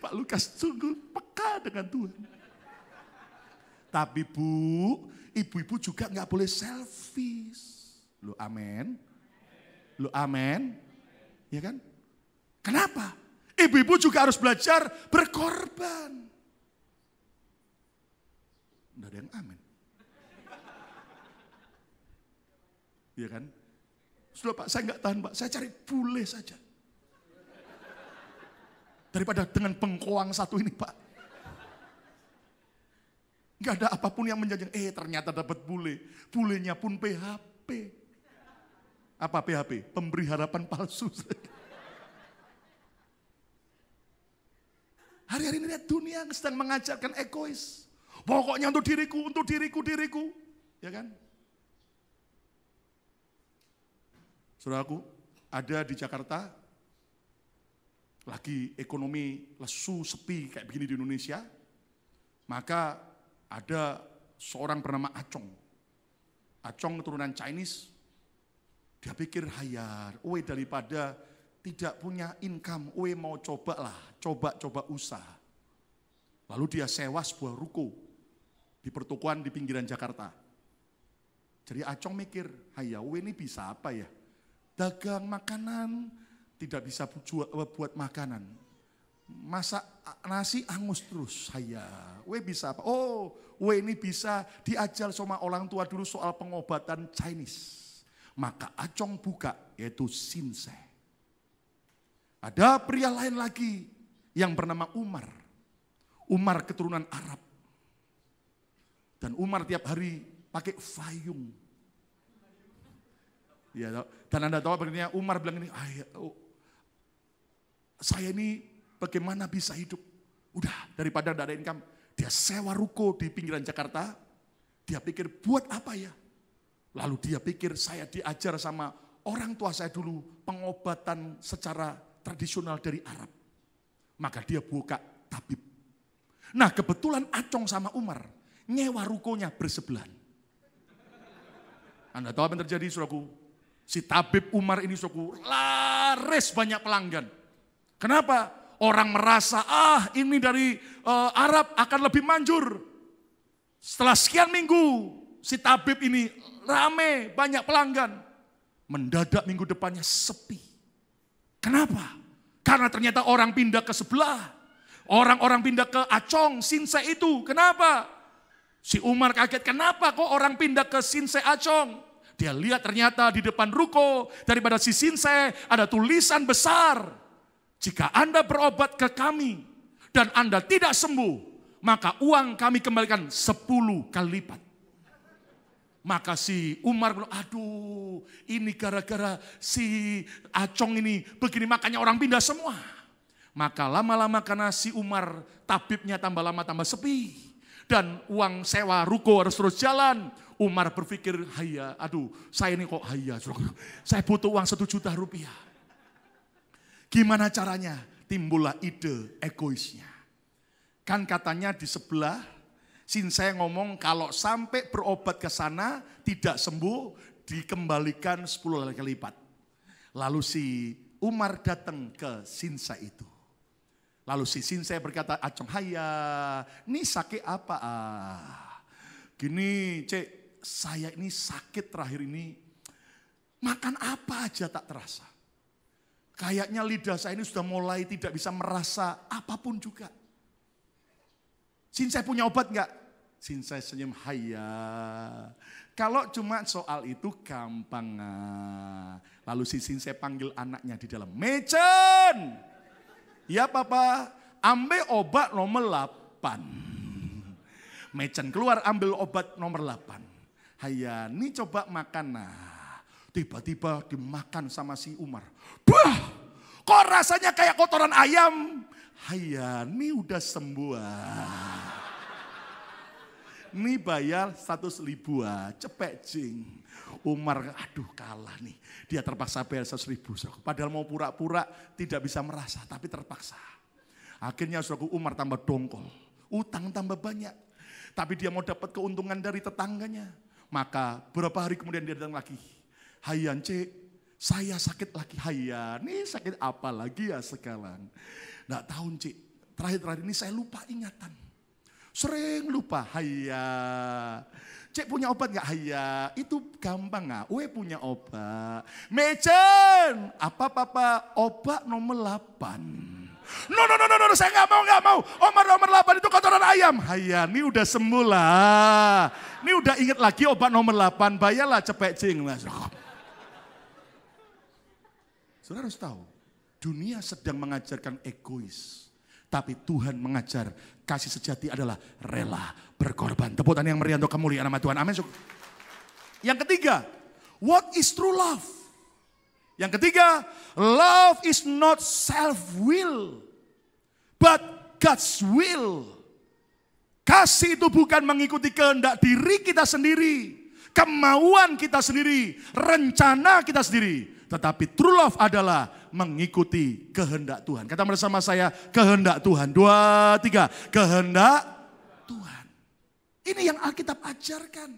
A: Pak Lukas sungguh peka dengan Tuhan. Tapi Bu, ibu-ibu juga gak boleh selfish. Lo amin. Lo amin. Ya kan? Kenapa? Ibu-ibu juga harus belajar berkorban. Tidak ada yang amin. Iya kan? Sudah Pak, saya nggak tahan Pak, saya cari bule saja. Daripada dengan pengkoang satu ini Pak. Nggak ada apapun yang menjanjikan, eh ternyata dapat bule. Bulenya pun PHP. Apa PHP? Pemberi harapan palsu. Hari-hari ini lihat dunia sedang mengajarkan egois. Pokoknya untuk diriku, untuk diriku, diriku. Ya kan? Saudaraku, ada di Jakarta lagi ekonomi lesu, sepi kayak begini di Indonesia, maka ada seorang bernama Acong. Acong keturunan Chinese, dia pikir hayar, uwe daripada tidak punya income, uwe mau coba lah, coba-coba usaha. Lalu dia sewa sebuah ruko di pertukuan di pinggiran Jakarta. Jadi Acong mikir, hayar uwe ini bisa apa ya? Dagang makanan, tidak bisa eh, buat makanan masak nasi angus terus saya. We bisa apa? Oh, we ini bisa diajar sama orang tua dulu soal pengobatan Chinese maka acong buka yaitu Sinse. Ada pria lain lagi yang bernama Umar. Umar keturunan Arab. Dan Umar tiap hari pakai fayung. Ya, dan Anda tahu akhirnya Umar bilang ini, ah, ya, oh, saya ini bagaimana bisa hidup? Udah, daripada tidak ada income, dia sewa ruko di pinggiran Jakarta, dia pikir buat apa ya? Lalu dia pikir saya diajar sama orang tua saya dulu pengobatan secara tradisional dari Arab. Maka dia buka tabib. Nah kebetulan Acong sama Umar nyewa rukonya bersebelahan. Anda tahu apa yang terjadi suraku? Si tabib Umar ini suraku laris banyak pelanggan. Kenapa? Orang merasa ah ini dari uh, Arab akan lebih manjur. Setelah sekian minggu si tabib ini rame, banyak pelanggan. Mendadak minggu depannya sepi. Kenapa? Karena ternyata orang pindah ke sebelah. Orang-orang pindah ke Acong, Sinse itu. Kenapa? Si Umar kaget, kenapa kok orang pindah ke Sinse Acong? Dia lihat ternyata di depan ruko daripada si Sinse ada tulisan besar. Jika Anda berobat ke kami dan Anda tidak sembuh, maka uang kami kembalikan 10 kali lipat. Maka si Umar bilang, aduh ini gara-gara si Acong ini begini makanya orang pindah semua. Maka lama-lama karena si Umar tabibnya tambah lama tambah sepi. Dan uang sewa ruko harus terus jalan. Umar berpikir, haya, aduh saya ini kok haya. Saya butuh uang satu juta rupiah. Gimana caranya? Timbullah ide egoisnya. Kan katanya di sebelah Sin saya ngomong kalau sampai berobat ke sana tidak sembuh dikembalikan 10 kali lipat. Lalu si Umar datang ke Sinsa itu. Lalu si Sinsa berkata, Acong Haya, ini sakit apa? Ah? Gini, cek, saya ini sakit terakhir ini. Makan apa aja tak terasa. Kayaknya lidah saya ini sudah mulai tidak bisa merasa apapun juga. Sinsai punya obat enggak? Sinsai senyum, haya. Kalau cuma soal itu gampang. Ah. Lalu si Sinsai panggil anaknya di dalam, Mechen! Ya papa, ambil obat nomor 8. Mechen keluar ambil obat nomor 8. Haya, ini coba makan. Nah, tiba-tiba dimakan sama si Umar. Bah, kok rasanya kayak kotoran ayam? Hayani udah sembuh. Ini bayar 100 ribu cepek jing. Umar, aduh kalah nih. Dia terpaksa bayar 100 ribu. Padahal mau pura-pura tidak bisa merasa, tapi terpaksa. Akhirnya suraku Umar tambah dongkol. Utang tambah banyak. Tapi dia mau dapat keuntungan dari tetangganya. Maka berapa hari kemudian dia datang lagi. Hayan cek, saya sakit lagi. Hayan, nih sakit apa lagi ya sekarang. Nggak tahu Cik. Terakhir-terakhir ini saya lupa ingatan. Sering lupa, haya. cik punya obat nggak? Haya, itu gampang enggak? Ah. Uwe punya obat. Mecen. apa apa Obat nomor 8. No, no, no, no, no, saya nggak mau, nggak mau. Omar nomor 8 itu kotoran ayam. Haya, ini udah semula. Ini udah inget lagi obat nomor 8, bayarlah cepek cing. Saudara harus tahu, Dunia sedang mengajarkan egois. Tapi Tuhan mengajar kasih sejati adalah rela berkorban. Tepuk tangan yang meriah untuk kemuliaan nama Tuhan. Amin. Yang ketiga, what is true love? Yang ketiga, love is not self-will, but God's will. Kasih itu bukan mengikuti kehendak diri kita sendiri, kemauan kita sendiri, rencana kita sendiri tetapi true love adalah mengikuti kehendak Tuhan. Kata bersama saya, kehendak Tuhan. Dua, tiga. Kehendak Tuhan. Ini yang Alkitab ajarkan.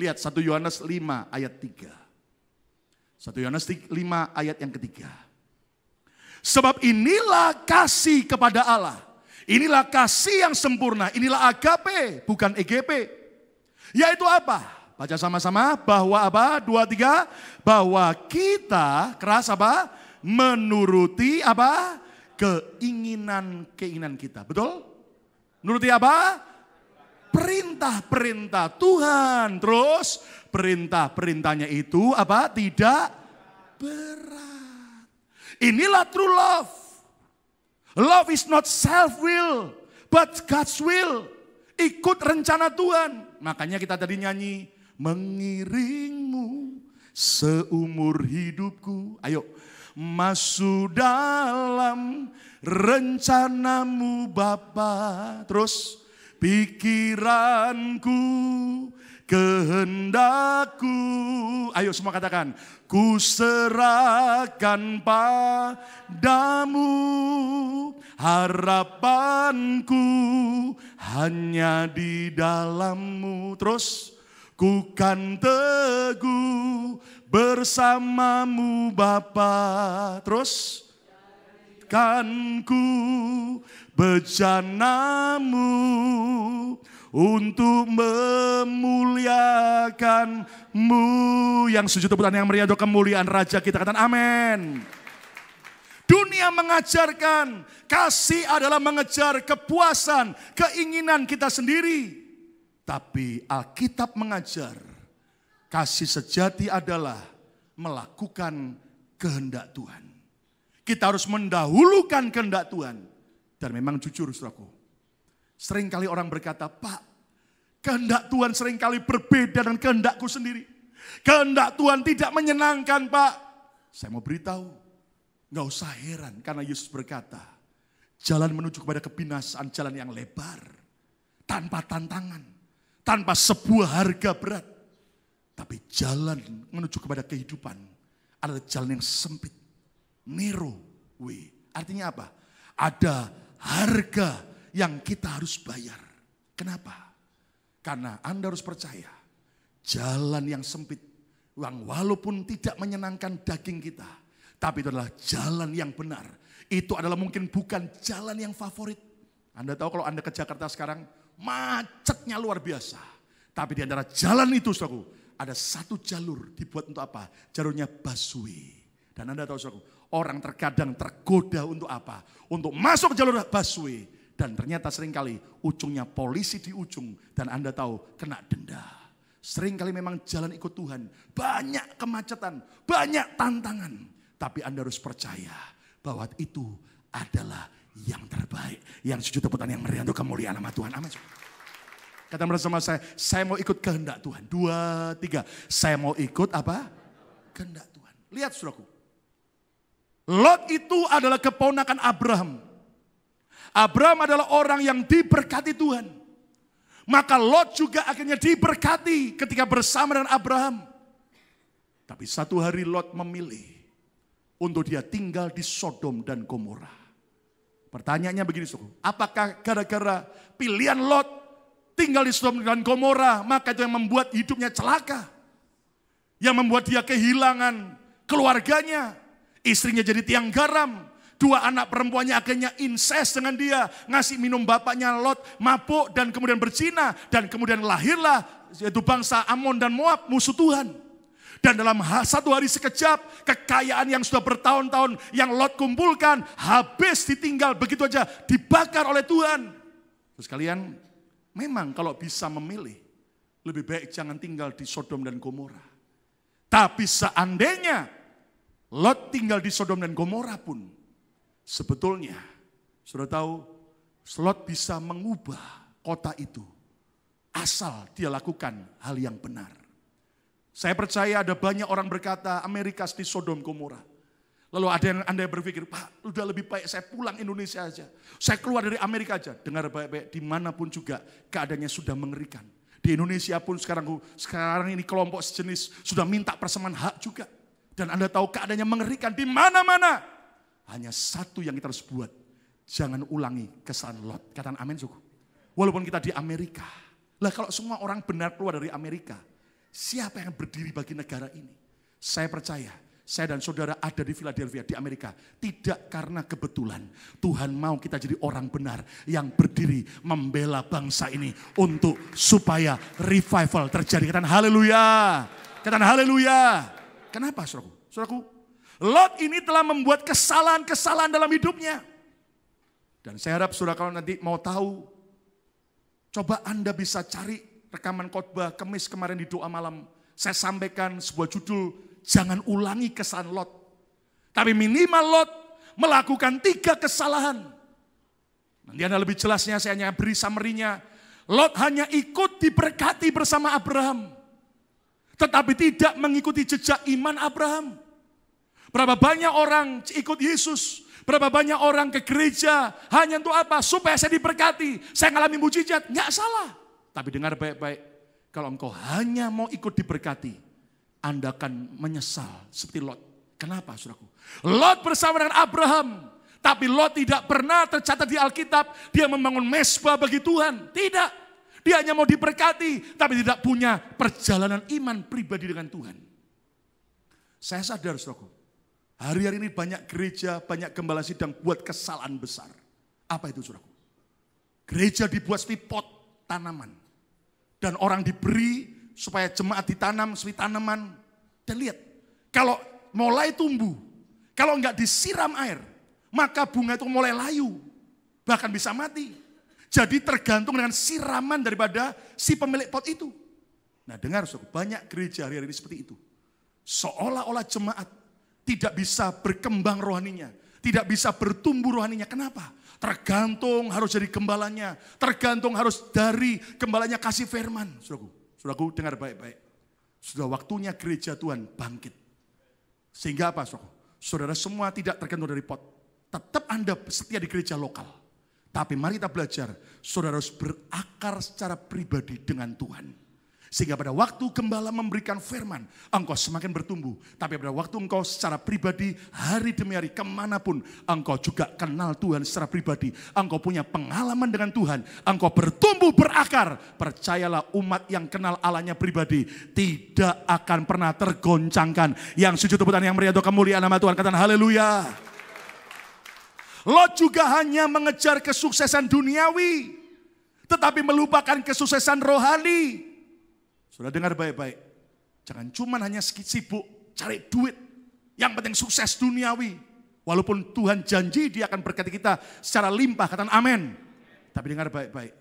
A: Lihat 1 Yohanes 5 ayat 3. 1 Yohanes 5 ayat yang ketiga. Sebab inilah kasih kepada Allah. Inilah kasih yang sempurna. Inilah agape, bukan EGP. Yaitu apa? Baca sama-sama bahwa apa? Dua, tiga. Bahwa kita keras apa? Menuruti apa? Keinginan-keinginan kita. Betul? Menuruti apa? Perintah-perintah Tuhan. Terus perintah-perintahnya itu apa? Tidak berat. Inilah true love. Love is not self-will, but God's will. Ikut rencana Tuhan. Makanya kita tadi nyanyi, mengiringmu seumur hidupku. Ayo, masuk dalam rencanamu Bapa. Terus pikiranku, kehendakku. Ayo semua katakan, ku serahkan padamu harapanku hanya di dalammu. Terus Ku kan teguh bersamamu Bapa. Terus kan ku bejanamu untuk memuliakanmu. Yang sujud tangan yang meriah kemuliaan Raja kita katakan amin. Dunia mengajarkan kasih adalah mengejar kepuasan, keinginan kita sendiri. Tapi Alkitab mengajar kasih sejati adalah melakukan kehendak Tuhan. Kita harus mendahulukan kehendak Tuhan. Dan memang jujur saudaraku. Seringkali orang berkata, Pak, kehendak Tuhan seringkali berbeda dengan kehendakku sendiri. Kehendak Tuhan tidak menyenangkan, Pak. Saya mau beritahu, nggak usah heran karena Yesus berkata, jalan menuju kepada kebinasaan, jalan yang lebar, tanpa tantangan tanpa sebuah harga berat. Tapi jalan menuju kepada kehidupan adalah jalan yang sempit. Narrow way. Artinya apa? Ada harga yang kita harus bayar. Kenapa? Karena Anda harus percaya jalan yang sempit yang walaupun tidak menyenangkan daging kita, tapi itu adalah jalan yang benar. Itu adalah mungkin bukan jalan yang favorit. Anda tahu kalau Anda ke Jakarta sekarang, macetnya luar biasa. Tapi di antara jalan itu saudaraku, ada satu jalur dibuat untuk apa? Jalurnya busway. Dan Anda tahu saudaraku, orang terkadang tergoda untuk apa? Untuk masuk jalur busway. Dan ternyata seringkali ujungnya polisi di ujung. Dan Anda tahu kena denda. Seringkali memang jalan ikut Tuhan. Banyak kemacetan, banyak tantangan. Tapi Anda harus percaya bahwa itu adalah yang terbaik. Yang sujud tangan yang meriah untuk kemuliaan nama Tuhan. Amin. Kata bersama saya, saya mau ikut kehendak Tuhan. Dua, tiga. Saya mau ikut apa? Kehendak Tuhan. Lihat suratku. Lot itu adalah keponakan Abraham. Abraham adalah orang yang diberkati Tuhan. Maka Lot juga akhirnya diberkati ketika bersama dengan Abraham. Tapi satu hari Lot memilih untuk dia tinggal di Sodom dan Gomorrah. Pertanyaannya begini suku, apakah gara-gara pilihan Lot tinggal di Sodom dan Gomora, maka itu yang membuat hidupnya celaka? Yang membuat dia kehilangan keluarganya, istrinya jadi tiang garam, dua anak perempuannya akhirnya incest dengan dia, ngasih minum bapaknya Lot, mabuk dan kemudian berzina dan kemudian lahirlah yaitu bangsa Amon dan Moab musuh Tuhan. Dan dalam satu hari sekejap, kekayaan yang sudah bertahun-tahun yang Lot kumpulkan, habis ditinggal begitu aja, dibakar oleh Tuhan. Terus kalian, memang kalau bisa memilih, lebih baik jangan tinggal di Sodom dan Gomora. Tapi seandainya Lot tinggal di Sodom dan Gomora pun, sebetulnya, sudah tahu, Lot bisa mengubah kota itu asal dia lakukan hal yang benar. Saya percaya ada banyak orang berkata Amerika seperti Sodom Gomora. Lalu ada yang Anda berpikir, Pak, udah lebih baik saya pulang Indonesia aja. Saya keluar dari Amerika aja. Dengar baik-baik, dimanapun juga keadaannya sudah mengerikan. Di Indonesia pun sekarang sekarang ini kelompok sejenis sudah minta persamaan hak juga. Dan Anda tahu keadaannya mengerikan di mana-mana. Hanya satu yang kita harus buat. Jangan ulangi kesalahan Lot. Katakan amin suku. Walaupun kita di Amerika. Lah kalau semua orang benar keluar dari Amerika. Siapa yang berdiri bagi negara ini? Saya percaya, saya dan saudara ada di Philadelphia, di Amerika. Tidak karena kebetulan. Tuhan mau kita jadi orang benar yang berdiri membela bangsa ini untuk supaya revival terjadi. Katakan haleluya. Katakan haleluya. Kenapa suraku? Suraku, Lot ini telah membuat kesalahan-kesalahan dalam hidupnya. Dan saya harap saudara kalau nanti mau tahu, coba Anda bisa cari rekaman khotbah kemis kemarin di doa malam, saya sampaikan sebuah judul, jangan ulangi kesan Lot. Tapi minimal Lot melakukan tiga kesalahan. Nanti ada lebih jelasnya, saya hanya beri summary Lot hanya ikut diberkati bersama Abraham. Tetapi tidak mengikuti jejak iman Abraham. Berapa banyak orang ikut Yesus, Berapa banyak orang ke gereja hanya untuk apa? Supaya saya diberkati, saya ngalami mujizat. Nggak salah. Tapi dengar baik-baik, kalau engkau hanya mau ikut diberkati, Anda akan menyesal seperti Lot. Kenapa, suraku? Lot bersama dengan Abraham, tapi Lot tidak pernah tercatat di Alkitab, dia membangun mesbah bagi Tuhan. Tidak, dia hanya mau diberkati, tapi tidak punya perjalanan iman pribadi dengan Tuhan. Saya sadar, suraku. hari-hari ini banyak gereja, banyak gembala sidang buat kesalahan besar. Apa itu, suraku? Gereja dibuat seperti pot tanaman. Dan orang diberi supaya jemaat ditanam seperti tanaman. Dan lihat, kalau mulai tumbuh, kalau nggak disiram air, maka bunga itu mulai layu, bahkan bisa mati. Jadi tergantung dengan siraman daripada si pemilik pot itu. Nah dengar banyak gereja hari-hari ini seperti itu. Seolah-olah jemaat tidak bisa berkembang rohaninya, tidak bisa bertumbuh rohaninya. Kenapa? Tergantung harus jadi gembalanya. Tergantung harus dari gembalanya kasih firman. Saudaraku, saudaraku dengar baik-baik. Sudah waktunya gereja Tuhan bangkit. Sehingga apa saudara? Saudara semua tidak tergantung dari pot. Tetap Anda setia di gereja lokal. Tapi mari kita belajar, saudara harus berakar secara pribadi dengan Tuhan. Sehingga pada waktu gembala memberikan firman, engkau semakin bertumbuh. Tapi pada waktu engkau secara pribadi, hari demi hari, kemanapun, engkau juga kenal Tuhan secara pribadi. Engkau punya pengalaman dengan Tuhan. Engkau bertumbuh berakar. Percayalah umat yang kenal Allahnya pribadi, tidak akan pernah tergoncangkan. Yang sujud teputan yang meriah kemuliaan nama Tuhan, katakan haleluya. Lot juga hanya mengejar kesuksesan duniawi, tetapi melupakan kesuksesan rohani. Sudah dengar baik-baik. Jangan cuma hanya sibuk cari duit. Yang penting sukses duniawi. Walaupun Tuhan janji dia akan berkati kita secara limpah. Katakan amin. Tapi dengar baik-baik.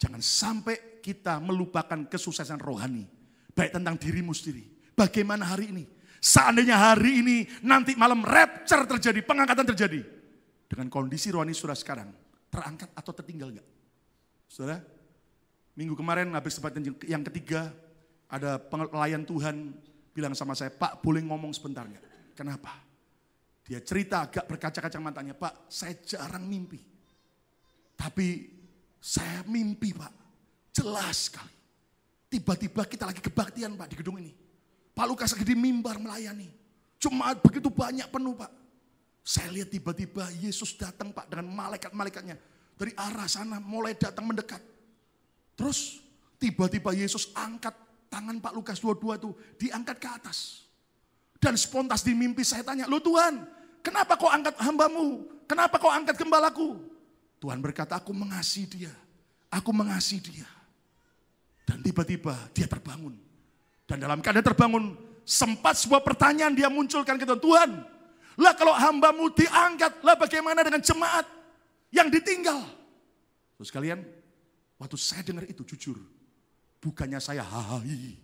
A: Jangan sampai kita melupakan kesuksesan rohani. Baik tentang dirimu sendiri. Bagaimana hari ini? Seandainya hari ini nanti malam rapture terjadi, pengangkatan terjadi. Dengan kondisi rohani sudah sekarang, terangkat atau tertinggal enggak? Saudara, Minggu kemarin habis tempat yang ketiga, ada pelayan Tuhan bilang sama saya, Pak boleh ngomong sebentar nggak? Kenapa? Dia cerita agak berkaca-kaca matanya, Pak saya jarang mimpi. Tapi saya mimpi Pak, jelas sekali. Tiba-tiba kita lagi kebaktian Pak di gedung ini. Pak Lukas lagi di mimbar melayani. Cuma begitu banyak penuh Pak. Saya lihat tiba-tiba Yesus datang Pak dengan malaikat-malaikatnya. Dari arah sana mulai datang mendekat. Terus tiba-tiba Yesus angkat tangan Pak Lukas 22 itu, diangkat ke atas. Dan spontas di mimpi saya tanya, lo Tuhan, kenapa kau angkat hambamu? Kenapa kau angkat gembalaku? Tuhan berkata, aku mengasihi dia. Aku mengasihi dia. Dan tiba-tiba dia terbangun. Dan dalam keadaan terbangun, sempat sebuah pertanyaan dia munculkan ke Tuhan. Gitu, Tuhan, lah kalau hambamu diangkat, lah bagaimana dengan jemaat yang ditinggal? Terus kalian Waktu saya dengar itu jujur, bukannya saya hahai.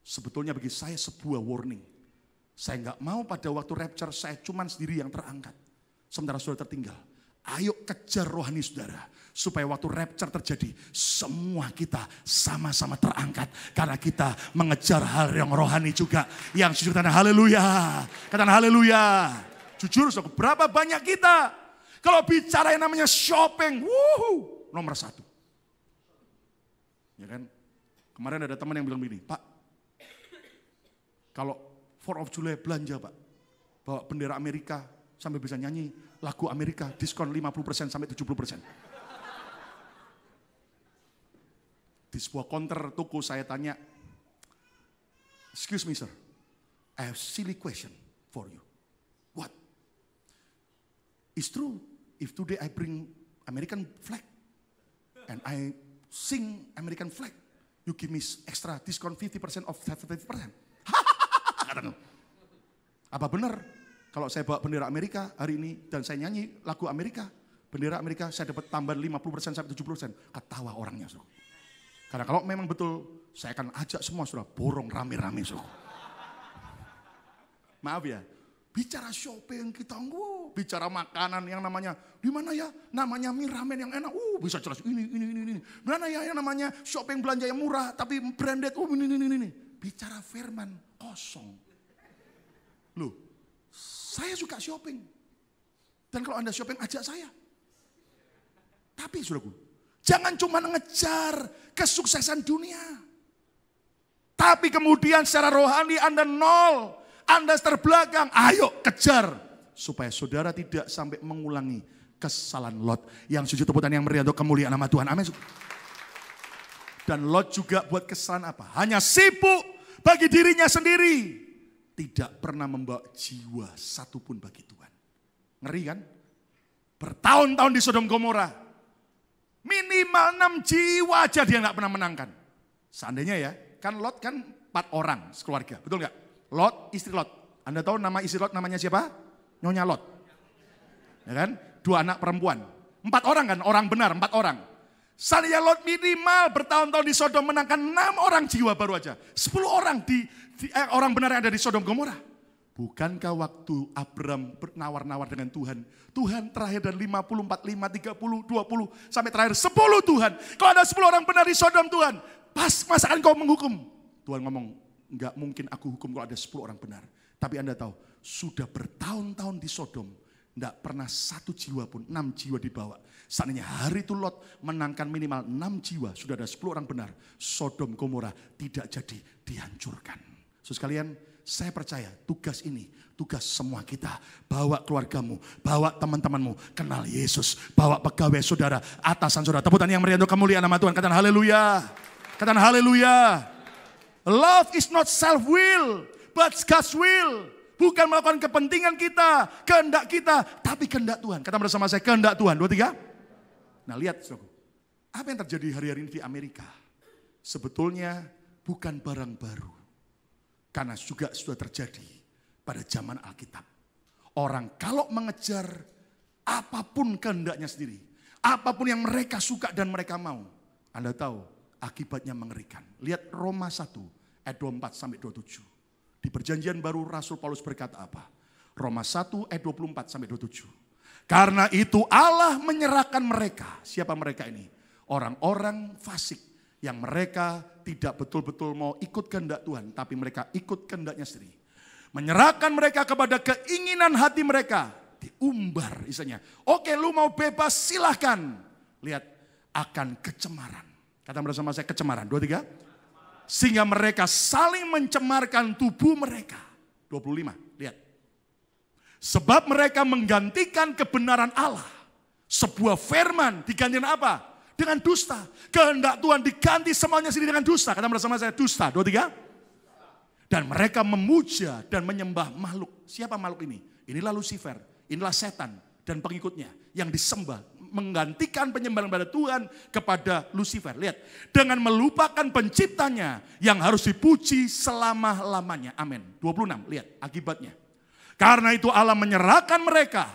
A: Sebetulnya bagi saya sebuah warning. Saya nggak mau pada waktu rapture saya cuman sendiri yang terangkat. Sementara saudara tertinggal. Ayo kejar rohani saudara. Supaya waktu rapture terjadi, semua kita sama-sama terangkat. Karena kita mengejar hal yang rohani juga. Yang jujur tanah haleluya. kata haleluya. Jujur, berapa banyak kita? Kalau bicara yang namanya shopping, wuhu, nomor satu. Ya kan? Kemarin ada teman yang bilang begini, Pak, kalau 4 of July belanja Pak, bawa bendera Amerika sampai bisa nyanyi lagu Amerika, diskon 50% sampai 70%. Di sebuah konter toko saya tanya, excuse me sir, I have silly question for you. What? It's true, if today I bring American flag and I sing American flag, you give me extra discount 50% of 50%. Apa benar kalau saya bawa bendera Amerika hari ini dan saya nyanyi lagu Amerika, bendera Amerika saya dapat tambah 50% sampai 70%. Ketawa orangnya, Karena kalau memang betul, saya akan ajak semua sudah borong rame-rame, Saudara. Maaf ya, Bicara shopping kita wow, bicara makanan yang namanya di mana ya? Namanya mie ramen yang enak. Uh, bisa jelas ini ini ini ini. Mana ya yang namanya shopping belanja yang murah tapi branded. Uh, ini ini ini. Bicara firman kosong. Loh, saya suka shopping. Dan kalau Anda shopping ajak saya. Tapi Saudaraku, jangan cuma ngejar kesuksesan dunia. Tapi kemudian secara rohani Anda nol anda terbelakang, ayo kejar. Supaya saudara tidak sampai mengulangi kesalahan Lot. Yang sujud tepuk yang meriah untuk kemuliaan nama Tuhan. Amin. Dan Lot juga buat kesalahan apa? Hanya sibuk bagi dirinya sendiri. Tidak pernah membawa jiwa satupun bagi Tuhan. Ngeri kan? Bertahun-tahun di Sodom Gomora. Minimal enam jiwa aja dia nggak pernah menangkan. Seandainya ya, kan Lot kan empat orang sekeluarga, betul nggak? Lot, istri Lot. Anda tahu nama istri Lot namanya siapa? Nyonya Lot. Ya kan? Dua anak perempuan. Empat orang kan? Orang benar, empat orang. Salia Lot minimal bertahun-tahun di Sodom menangkan enam orang jiwa baru aja. Sepuluh orang di, di eh, orang benar yang ada di Sodom Gomora. Bukankah waktu Abram nawar-nawar dengan Tuhan? Tuhan terakhir dan 50, 45, 30, 20, sampai terakhir 10 Tuhan. Kalau ada 10 orang benar di Sodom Tuhan, pas masakan kau menghukum. Tuhan ngomong, nggak mungkin aku hukum kalau ada 10 orang benar. Tapi Anda tahu, sudah bertahun-tahun di Sodom, tidak pernah satu jiwa pun, enam jiwa dibawa. Seandainya hari itu Lot menangkan minimal enam jiwa, sudah ada sepuluh orang benar. Sodom Gomora tidak jadi dihancurkan. So sekalian, saya percaya tugas ini, tugas semua kita. Bawa keluargamu, bawa teman-temanmu, kenal Yesus. Bawa pegawai saudara, atasan saudara. Tepuk tangan yang meriah untuk kemuliaan nama Tuhan. Katakan haleluya. Katakan haleluya. Love is not self-will, but God's will. Bukan melakukan kepentingan kita, kehendak kita, tapi kehendak Tuhan. Kata bersama saya, kehendak Tuhan. Dua, tiga. Nah lihat, saudara. Apa yang terjadi hari-hari ini di Amerika? Sebetulnya bukan barang baru. Karena juga sudah terjadi pada zaman Alkitab. Orang kalau mengejar apapun kehendaknya sendiri. Apapun yang mereka suka dan mereka mau. Anda tahu akibatnya mengerikan. Lihat Roma 1 ayat 24 sampai 27. Di perjanjian baru Rasul Paulus berkata apa? Roma 1 ayat 24 sampai 27. Karena itu Allah menyerahkan mereka. Siapa mereka ini? Orang-orang fasik yang mereka tidak betul-betul mau ikut kehendak Tuhan, tapi mereka ikut kehendaknya sendiri. Menyerahkan mereka kepada keinginan hati mereka. Diumbar isinya. Oke lu mau bebas silahkan. Lihat akan kecemaran Kata bersama saya kecemaran. Dua, tiga. Sehingga mereka saling mencemarkan tubuh mereka. 25, lihat. Sebab mereka menggantikan kebenaran Allah. Sebuah firman digantikan apa? dengan dusta. Kehendak Tuhan diganti semuanya sendiri dengan dusta. Kata bersama saya dusta. Dua tiga. Dan mereka memuja dan menyembah makhluk. Siapa makhluk ini? Inilah Lucifer, inilah setan dan pengikutnya yang disembah menggantikan penyembahan kepada Tuhan kepada Lucifer. Lihat, dengan melupakan penciptanya yang harus dipuji selama-lamanya. Amin. 26, lihat akibatnya. Karena itu Allah menyerahkan mereka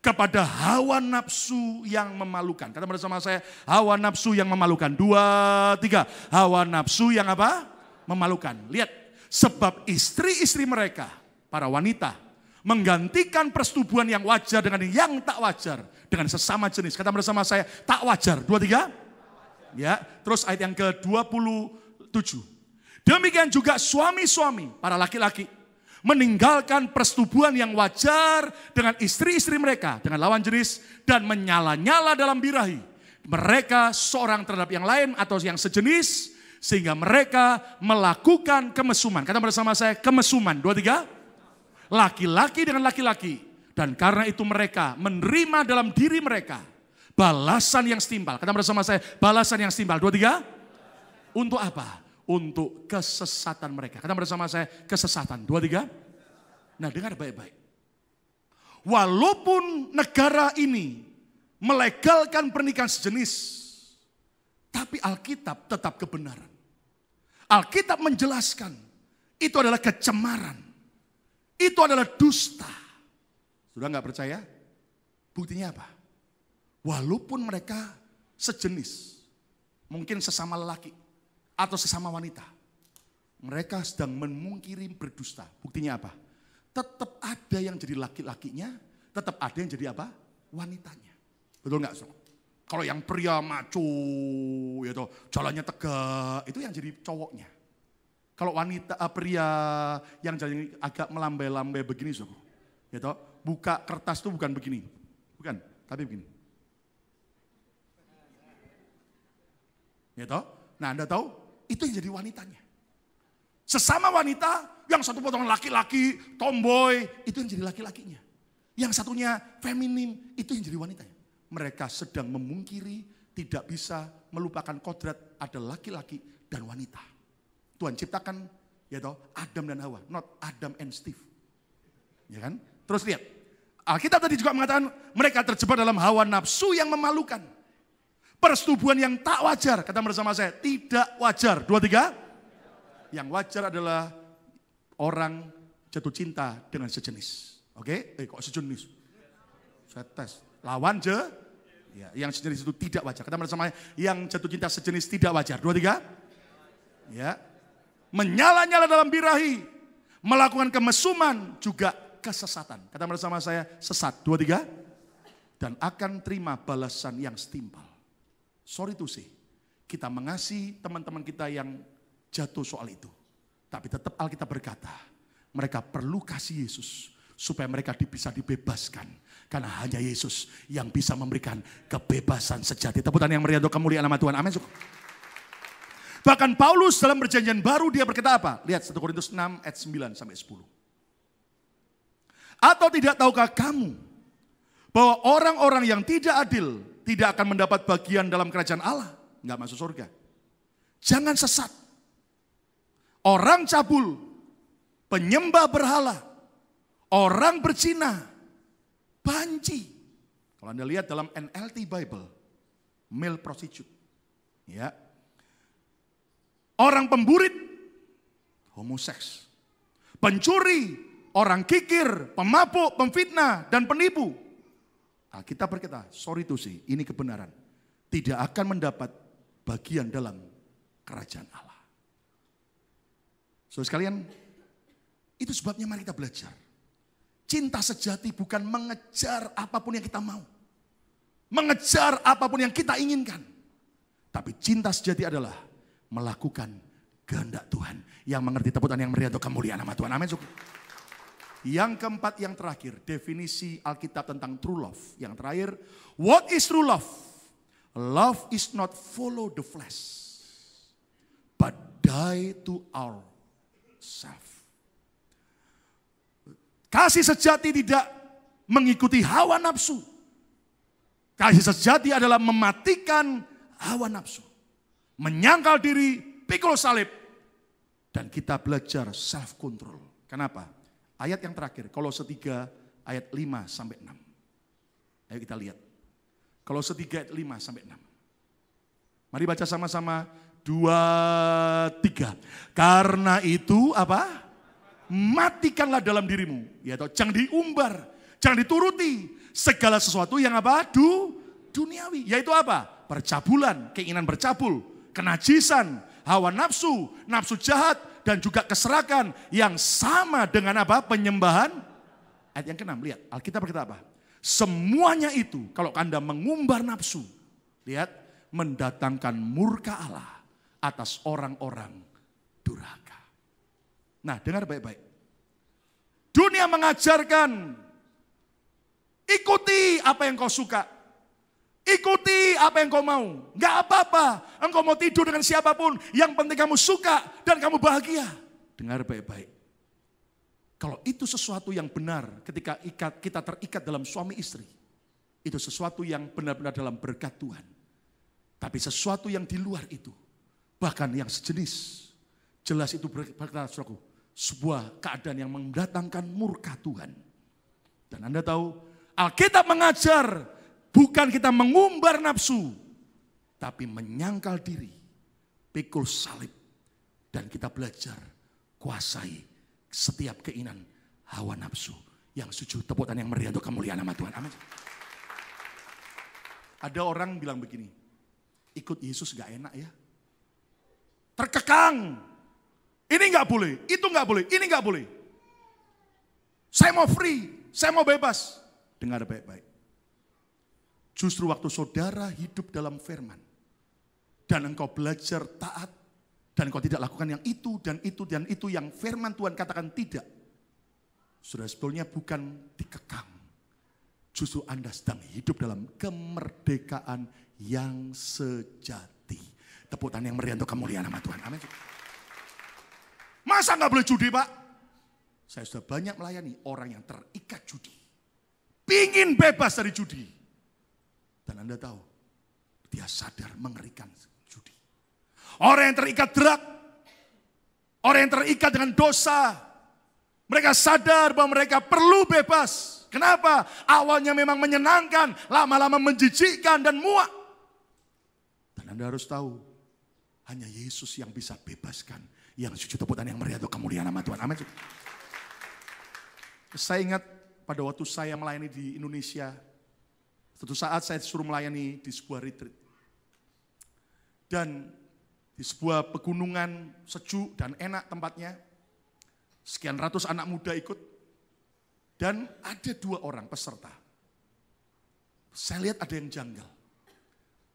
A: kepada hawa nafsu yang memalukan. Kata bersama saya, hawa nafsu yang memalukan. Dua, tiga. Hawa nafsu yang apa? Memalukan. Lihat, sebab istri-istri mereka, para wanita, menggantikan persetubuhan yang wajar dengan yang tak wajar dengan sesama jenis. Kata bersama saya, tak wajar. Dua, tiga. Ya, terus ayat yang ke-27. Demikian juga suami-suami, para laki-laki, meninggalkan persetubuhan yang wajar dengan istri-istri mereka, dengan lawan jenis, dan menyala-nyala dalam birahi. Mereka seorang terhadap yang lain atau yang sejenis, sehingga mereka melakukan kemesuman. Kata bersama saya, kemesuman. Dua, tiga. Laki-laki dengan laki-laki dan karena itu mereka menerima dalam diri mereka balasan yang setimpal. Kata bersama saya, balasan yang setimpal. Dua, tiga. Untuk apa? Untuk kesesatan mereka. Kata bersama saya, kesesatan. Dua, tiga. Nah dengar baik-baik. Walaupun negara ini melegalkan pernikahan sejenis, tapi Alkitab tetap kebenaran. Alkitab menjelaskan, itu adalah kecemaran. Itu adalah dusta sudah nggak percaya? Buktinya apa? Walaupun mereka sejenis, mungkin sesama lelaki atau sesama wanita, mereka sedang memungkiri berdusta. Buktinya apa? Tetap ada yang jadi laki-lakinya, tetap ada yang jadi apa? Wanitanya. Betul nggak, Kalau yang pria maco, itu ya jalannya tegak, itu yang jadi cowoknya. Kalau wanita eh, pria yang jadi agak melambai-lambai begini, Saudara, gitu, buka kertas itu bukan begini. Bukan, tapi begini. Ya toh? Nah, Anda tahu itu yang jadi wanitanya. Sesama wanita, yang satu potongan laki-laki, tomboy, itu yang jadi laki-lakinya. Yang satunya feminim, itu yang jadi wanitanya. Mereka sedang memungkiri, tidak bisa melupakan kodrat ada laki-laki dan wanita. Tuhan ciptakan ya toh Adam dan Hawa, not Adam and Steve. Ya kan? Terus lihat, kita tadi juga mengatakan mereka terjebak dalam hawa nafsu yang memalukan. Persetubuhan yang tak wajar, kata bersama saya, tidak wajar. Dua, tiga. Yang wajar adalah orang jatuh cinta dengan sejenis. Oke, okay? eh kok sejenis? Saya tes. Lawan je. Ya, yang sejenis itu tidak wajar. Kata bersama saya, yang jatuh cinta sejenis tidak wajar. Dua, tiga. Ya. Menyala-nyala dalam birahi. Melakukan kemesuman juga kesesatan. Kata bersama saya, sesat. Dua, tiga. Dan akan terima balasan yang setimpal. Sorry to say, Kita mengasihi teman-teman kita yang jatuh soal itu. Tapi tetap Alkitab berkata, mereka perlu kasih Yesus supaya mereka bisa dibebaskan. Karena hanya Yesus yang bisa memberikan kebebasan sejati. tepuk tangan yang meriah untuk kemuliaan nama Tuhan. Amin. Bahkan Paulus dalam perjanjian baru dia berkata apa? Lihat 1 Korintus 6 ayat 9 sampai 10. Atau tidak tahukah kamu bahwa orang-orang yang tidak adil tidak akan mendapat bagian dalam kerajaan Allah? Enggak masuk surga. Jangan sesat. Orang cabul, penyembah berhala, orang berzina, banci. Kalau Anda lihat dalam NLT Bible, male prostitute. Ya. Orang pemburit, homoseks. Pencuri, orang kikir, pemabuk, pemfitnah, dan penipu. Nah, kita berkata, sorry to say, ini kebenaran. Tidak akan mendapat bagian dalam kerajaan Allah. so, sekalian, itu sebabnya mari kita belajar. Cinta sejati bukan mengejar apapun yang kita mau. Mengejar apapun yang kita inginkan. Tapi cinta sejati adalah melakukan kehendak Tuhan. Yang mengerti tepukan yang meriah untuk kemuliaan nama Tuhan. Amin. Yang keempat, yang terakhir, definisi Alkitab tentang true love. Yang terakhir, what is true love? Love is not follow the flesh, but die to our self. Kasih sejati tidak mengikuti hawa nafsu. Kasih sejati adalah mematikan hawa nafsu. Menyangkal diri, pikul salib. Dan kita belajar self-control. Kenapa? Ayat yang terakhir, kalau setiga ayat 5 sampai 6. Ayo kita lihat. Kalau setiga ayat 5 sampai 6. Mari baca sama-sama. Dua, tiga. Karena itu apa? Matikanlah dalam dirimu. Ya, toh, jangan diumbar. Jangan dituruti. Segala sesuatu yang apa? Du, duniawi. Yaitu apa? Percabulan, keinginan bercabul. Kenajisan, hawa nafsu, nafsu jahat, dan juga keserakan yang sama dengan apa? Penyembahan. Ayat yang keenam lihat. Alkitab berkata apa? Semuanya itu, kalau Anda mengumbar nafsu, lihat, mendatangkan murka Allah atas orang-orang durhaka. Nah, dengar baik-baik. Dunia mengajarkan, ikuti apa yang kau suka, Ikuti apa yang kau mau. Gak apa-apa. Engkau mau tidur dengan siapapun. Yang penting kamu suka dan kamu bahagia. Dengar baik-baik. Kalau itu sesuatu yang benar ketika ikat, kita terikat dalam suami istri. Itu sesuatu yang benar-benar dalam berkat Tuhan. Tapi sesuatu yang di luar itu. Bahkan yang sejenis. Jelas itu berkata suraku. Sebuah keadaan yang mendatangkan murka Tuhan. Dan Anda tahu Alkitab mengajar Bukan kita mengumbar nafsu, tapi menyangkal diri, pikul salib, dan kita belajar kuasai setiap keinginan hawa nafsu. Yang suci. tepuk tangan yang meriah untuk kemuliaan nama Tuhan. Amin. Ada orang bilang begini, ikut Yesus gak enak ya. Terkekang. Ini gak boleh, itu gak boleh, ini gak boleh. Saya mau free, saya mau bebas. Dengar baik-baik. Justru waktu saudara hidup dalam firman, dan engkau belajar taat, dan engkau tidak lakukan yang itu, dan itu, dan itu, yang firman Tuhan katakan tidak. Sudah sebetulnya bukan dikekang. Justru Anda sedang hidup dalam kemerdekaan yang sejati. Tepuk tangan yang meriah untuk kemuliaan nama Tuhan. Amin. Masa nggak boleh judi pak? Saya sudah banyak melayani orang yang terikat judi. Pingin bebas dari judi. Dan Anda tahu, dia sadar mengerikan judi. Orang yang terikat drag, orang yang terikat dengan dosa, mereka sadar bahwa mereka perlu bebas. Kenapa? Awalnya memang menyenangkan, lama-lama menjijikkan dan muak. Dan Anda harus tahu, hanya Yesus yang bisa bebaskan. Yang suci tepuk tangan yang meriah itu kemuliaan nama Tuhan. Amin. Saya ingat pada waktu saya melayani di Indonesia, Suatu saat saya disuruh melayani di sebuah retreat. Dan di sebuah pegunungan sejuk dan enak tempatnya. Sekian ratus anak muda ikut. Dan ada dua orang peserta. Saya lihat ada yang janggal.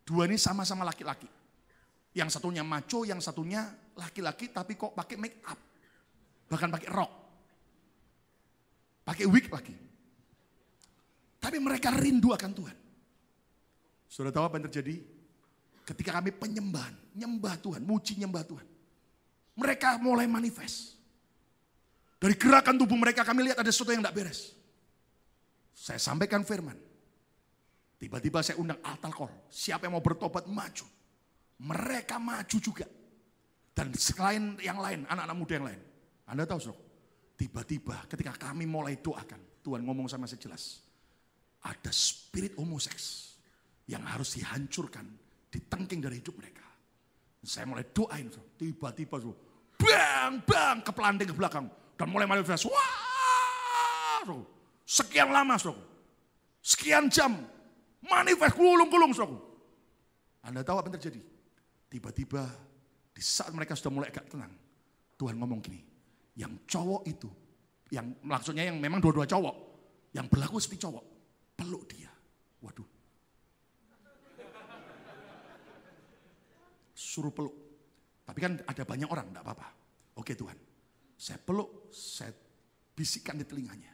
A: Dua ini sama-sama laki-laki. Yang satunya maco, yang satunya laki-laki tapi kok pakai make up. Bahkan pakai rok. Pakai wig lagi. Tapi mereka rindu akan Tuhan. Sudah tahu apa yang terjadi? Ketika kami penyembahan, nyembah Tuhan, muci nyembah Tuhan. Mereka mulai manifest. Dari gerakan tubuh mereka kami lihat ada sesuatu yang tidak beres. Saya sampaikan firman. Tiba-tiba saya undang altar call. Siapa yang mau bertobat maju. Mereka maju juga. Dan selain yang lain, anak-anak muda yang lain. Anda tahu, Sok? Tiba-tiba ketika kami mulai doakan, Tuhan ngomong sama saya jelas ada spirit homoseks yang harus dihancurkan, ditengking dari hidup mereka. Saya mulai doain, tiba-tiba so, bang, bang, ke pelanting ke belakang. Dan mulai manifest, wah, so, sekian lama, so, sekian jam, manifest, gulung-gulung. So. Anda tahu apa yang terjadi? Tiba-tiba di saat mereka sudah mulai agak tenang, Tuhan ngomong gini, yang cowok itu, yang maksudnya yang memang dua-dua cowok, yang berlaku seperti cowok, peluk dia. Waduh. Suruh peluk. Tapi kan ada banyak orang, enggak apa-apa. Oke Tuhan, saya peluk, saya bisikan di telinganya.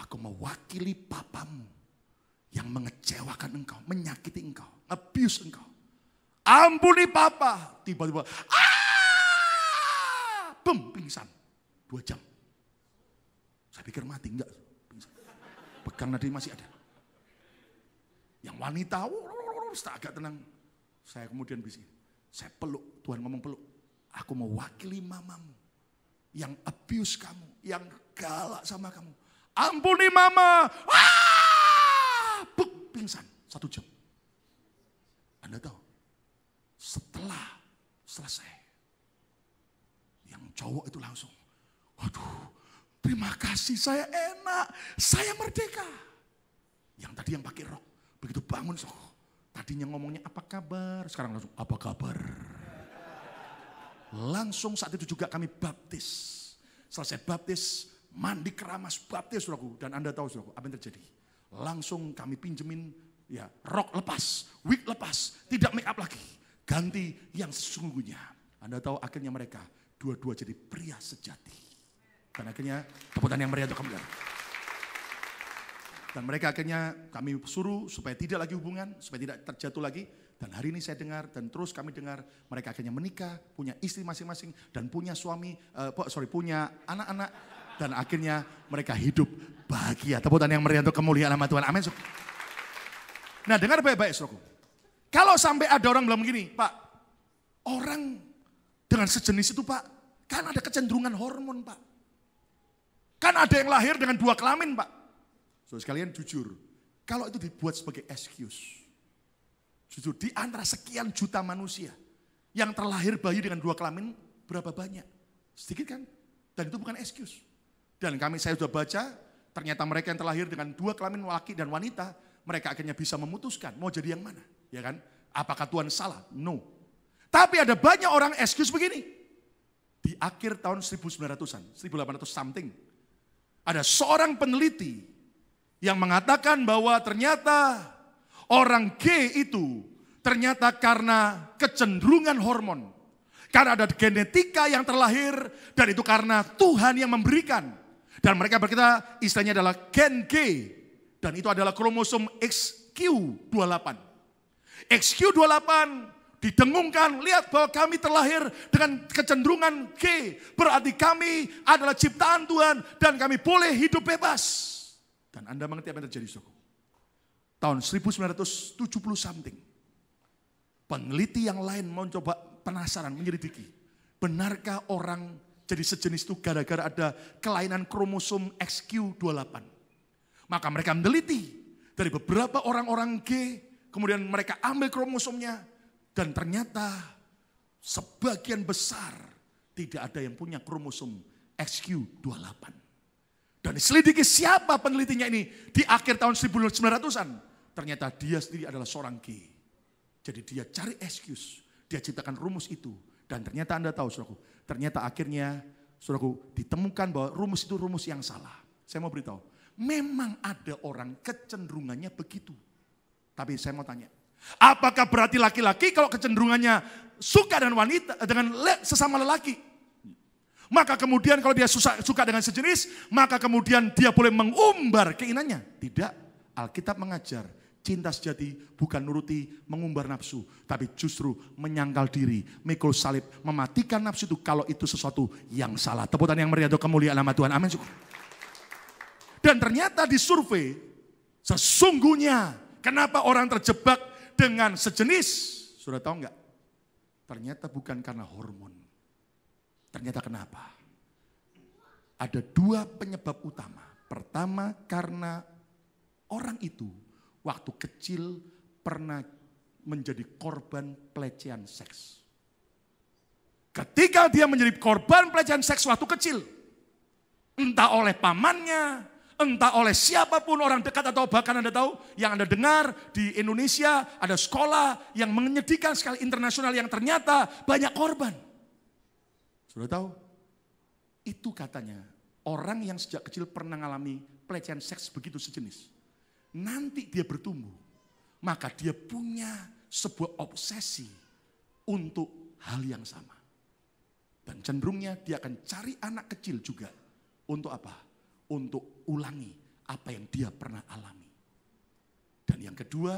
A: Aku mewakili papamu yang mengecewakan engkau, menyakiti engkau, abuse engkau. Ampuni papa. Tiba-tiba, ah! pingsan. Dua jam. Saya pikir mati, enggak pegang nadi masih ada. Yang wanita, tak agak tenang. Saya kemudian bisik, saya peluk, Tuhan ngomong peluk. Aku mewakili mamamu yang abuse kamu, yang galak sama kamu. Ampuni mama. Ah! Buk, pingsan satu jam. Anda tahu, setelah selesai, yang cowok itu langsung, waduh, Terima kasih, saya enak, saya merdeka. Yang tadi yang pakai rok, begitu bangun, so, tadinya ngomongnya apa kabar, sekarang langsung apa kabar. Langsung saat itu juga kami baptis. Selesai baptis, mandi keramas, baptis suraku. Dan Anda tahu suraku, apa yang terjadi? Langsung kami pinjemin ya rok lepas, wig lepas, tidak make up lagi. Ganti yang sesungguhnya. Anda tahu akhirnya mereka dua-dua jadi pria sejati. Dan akhirnya tepukan yang meriah untuk kami. Dan mereka akhirnya kami suruh supaya tidak lagi hubungan, supaya tidak terjatuh lagi. Dan hari ini saya dengar dan terus kami dengar mereka akhirnya menikah, punya istri masing-masing dan punya suami, uh, sorry punya anak-anak. Dan akhirnya mereka hidup bahagia. Tepuk yang meriah untuk kemuliaan nama Tuhan. Amin. Nah dengar baik-baik suruhku. Kalau sampai ada orang bilang begini, Pak, orang dengan sejenis itu Pak, kan ada kecenderungan hormon Pak. Kan ada yang lahir dengan dua kelamin, Pak. So, sekalian jujur, kalau itu dibuat sebagai excuse. Jujur, di antara sekian juta manusia yang terlahir bayi dengan dua kelamin, berapa banyak? Sedikit kan? Dan itu bukan excuse. Dan kami saya sudah baca, ternyata mereka yang terlahir dengan dua kelamin laki dan wanita, mereka akhirnya bisa memutuskan mau jadi yang mana, ya kan? Apakah Tuhan salah? No. Tapi ada banyak orang excuse begini. Di akhir tahun 1900-an, 1800 something, ada seorang peneliti yang mengatakan bahwa ternyata orang G itu ternyata karena kecenderungan hormon. Karena ada genetika yang terlahir dan itu karena Tuhan yang memberikan. Dan mereka berkata istilahnya adalah gen G. Dan itu adalah kromosom XQ28. XQ28 didengungkan. Lihat bahwa kami terlahir dengan kecenderungan G. Berarti kami adalah ciptaan Tuhan dan kami boleh hidup bebas. Dan Anda mengerti apa yang terjadi, Soko? Tahun 1970 something. Peneliti yang lain mau coba penasaran, menyelidiki. Benarkah orang jadi sejenis itu gara-gara ada kelainan kromosom XQ28? Maka mereka meneliti dari beberapa orang-orang G, kemudian mereka ambil kromosomnya, dan ternyata sebagian besar tidak ada yang punya kromosom XQ28. Dan diselidiki siapa penelitinya ini di akhir tahun 1900-an. Ternyata dia sendiri adalah seorang gay. Jadi dia cari excuse, dia ciptakan rumus itu. Dan ternyata Anda tahu suraku, ternyata akhirnya suraku ditemukan bahwa rumus itu rumus yang salah. Saya mau beritahu, memang ada orang kecenderungannya begitu. Tapi saya mau tanya, Apakah berarti laki-laki kalau kecenderungannya suka dengan wanita eh, dengan sesama lelaki? Maka kemudian kalau dia susah, suka dengan sejenis, maka kemudian dia boleh mengumbar keinginannya. Tidak, Alkitab mengajar Cinta sejati bukan nuruti mengumbar nafsu, tapi justru menyangkal diri, mikul salib, mematikan nafsu itu kalau itu sesuatu yang salah. Tepuk yang meriah kemuliaan nama Tuhan. Amin. Dan ternyata di survei, sesungguhnya kenapa orang terjebak dengan sejenis, sudah tahu nggak? Ternyata bukan karena hormon. Ternyata kenapa? Ada dua penyebab utama. Pertama karena orang itu waktu kecil pernah menjadi korban pelecehan seks. Ketika dia menjadi korban pelecehan seks waktu kecil, entah oleh pamannya, entah oleh siapapun orang dekat atau bahkan Anda tahu yang Anda dengar di Indonesia ada sekolah yang menyedihkan sekali internasional yang ternyata banyak korban. Sudah tahu? Itu katanya orang yang sejak kecil pernah mengalami pelecehan seks begitu sejenis. Nanti dia bertumbuh, maka dia punya sebuah obsesi untuk hal yang sama. Dan cenderungnya dia akan cari anak kecil juga untuk apa? untuk ulangi apa yang dia pernah alami. Dan yang kedua,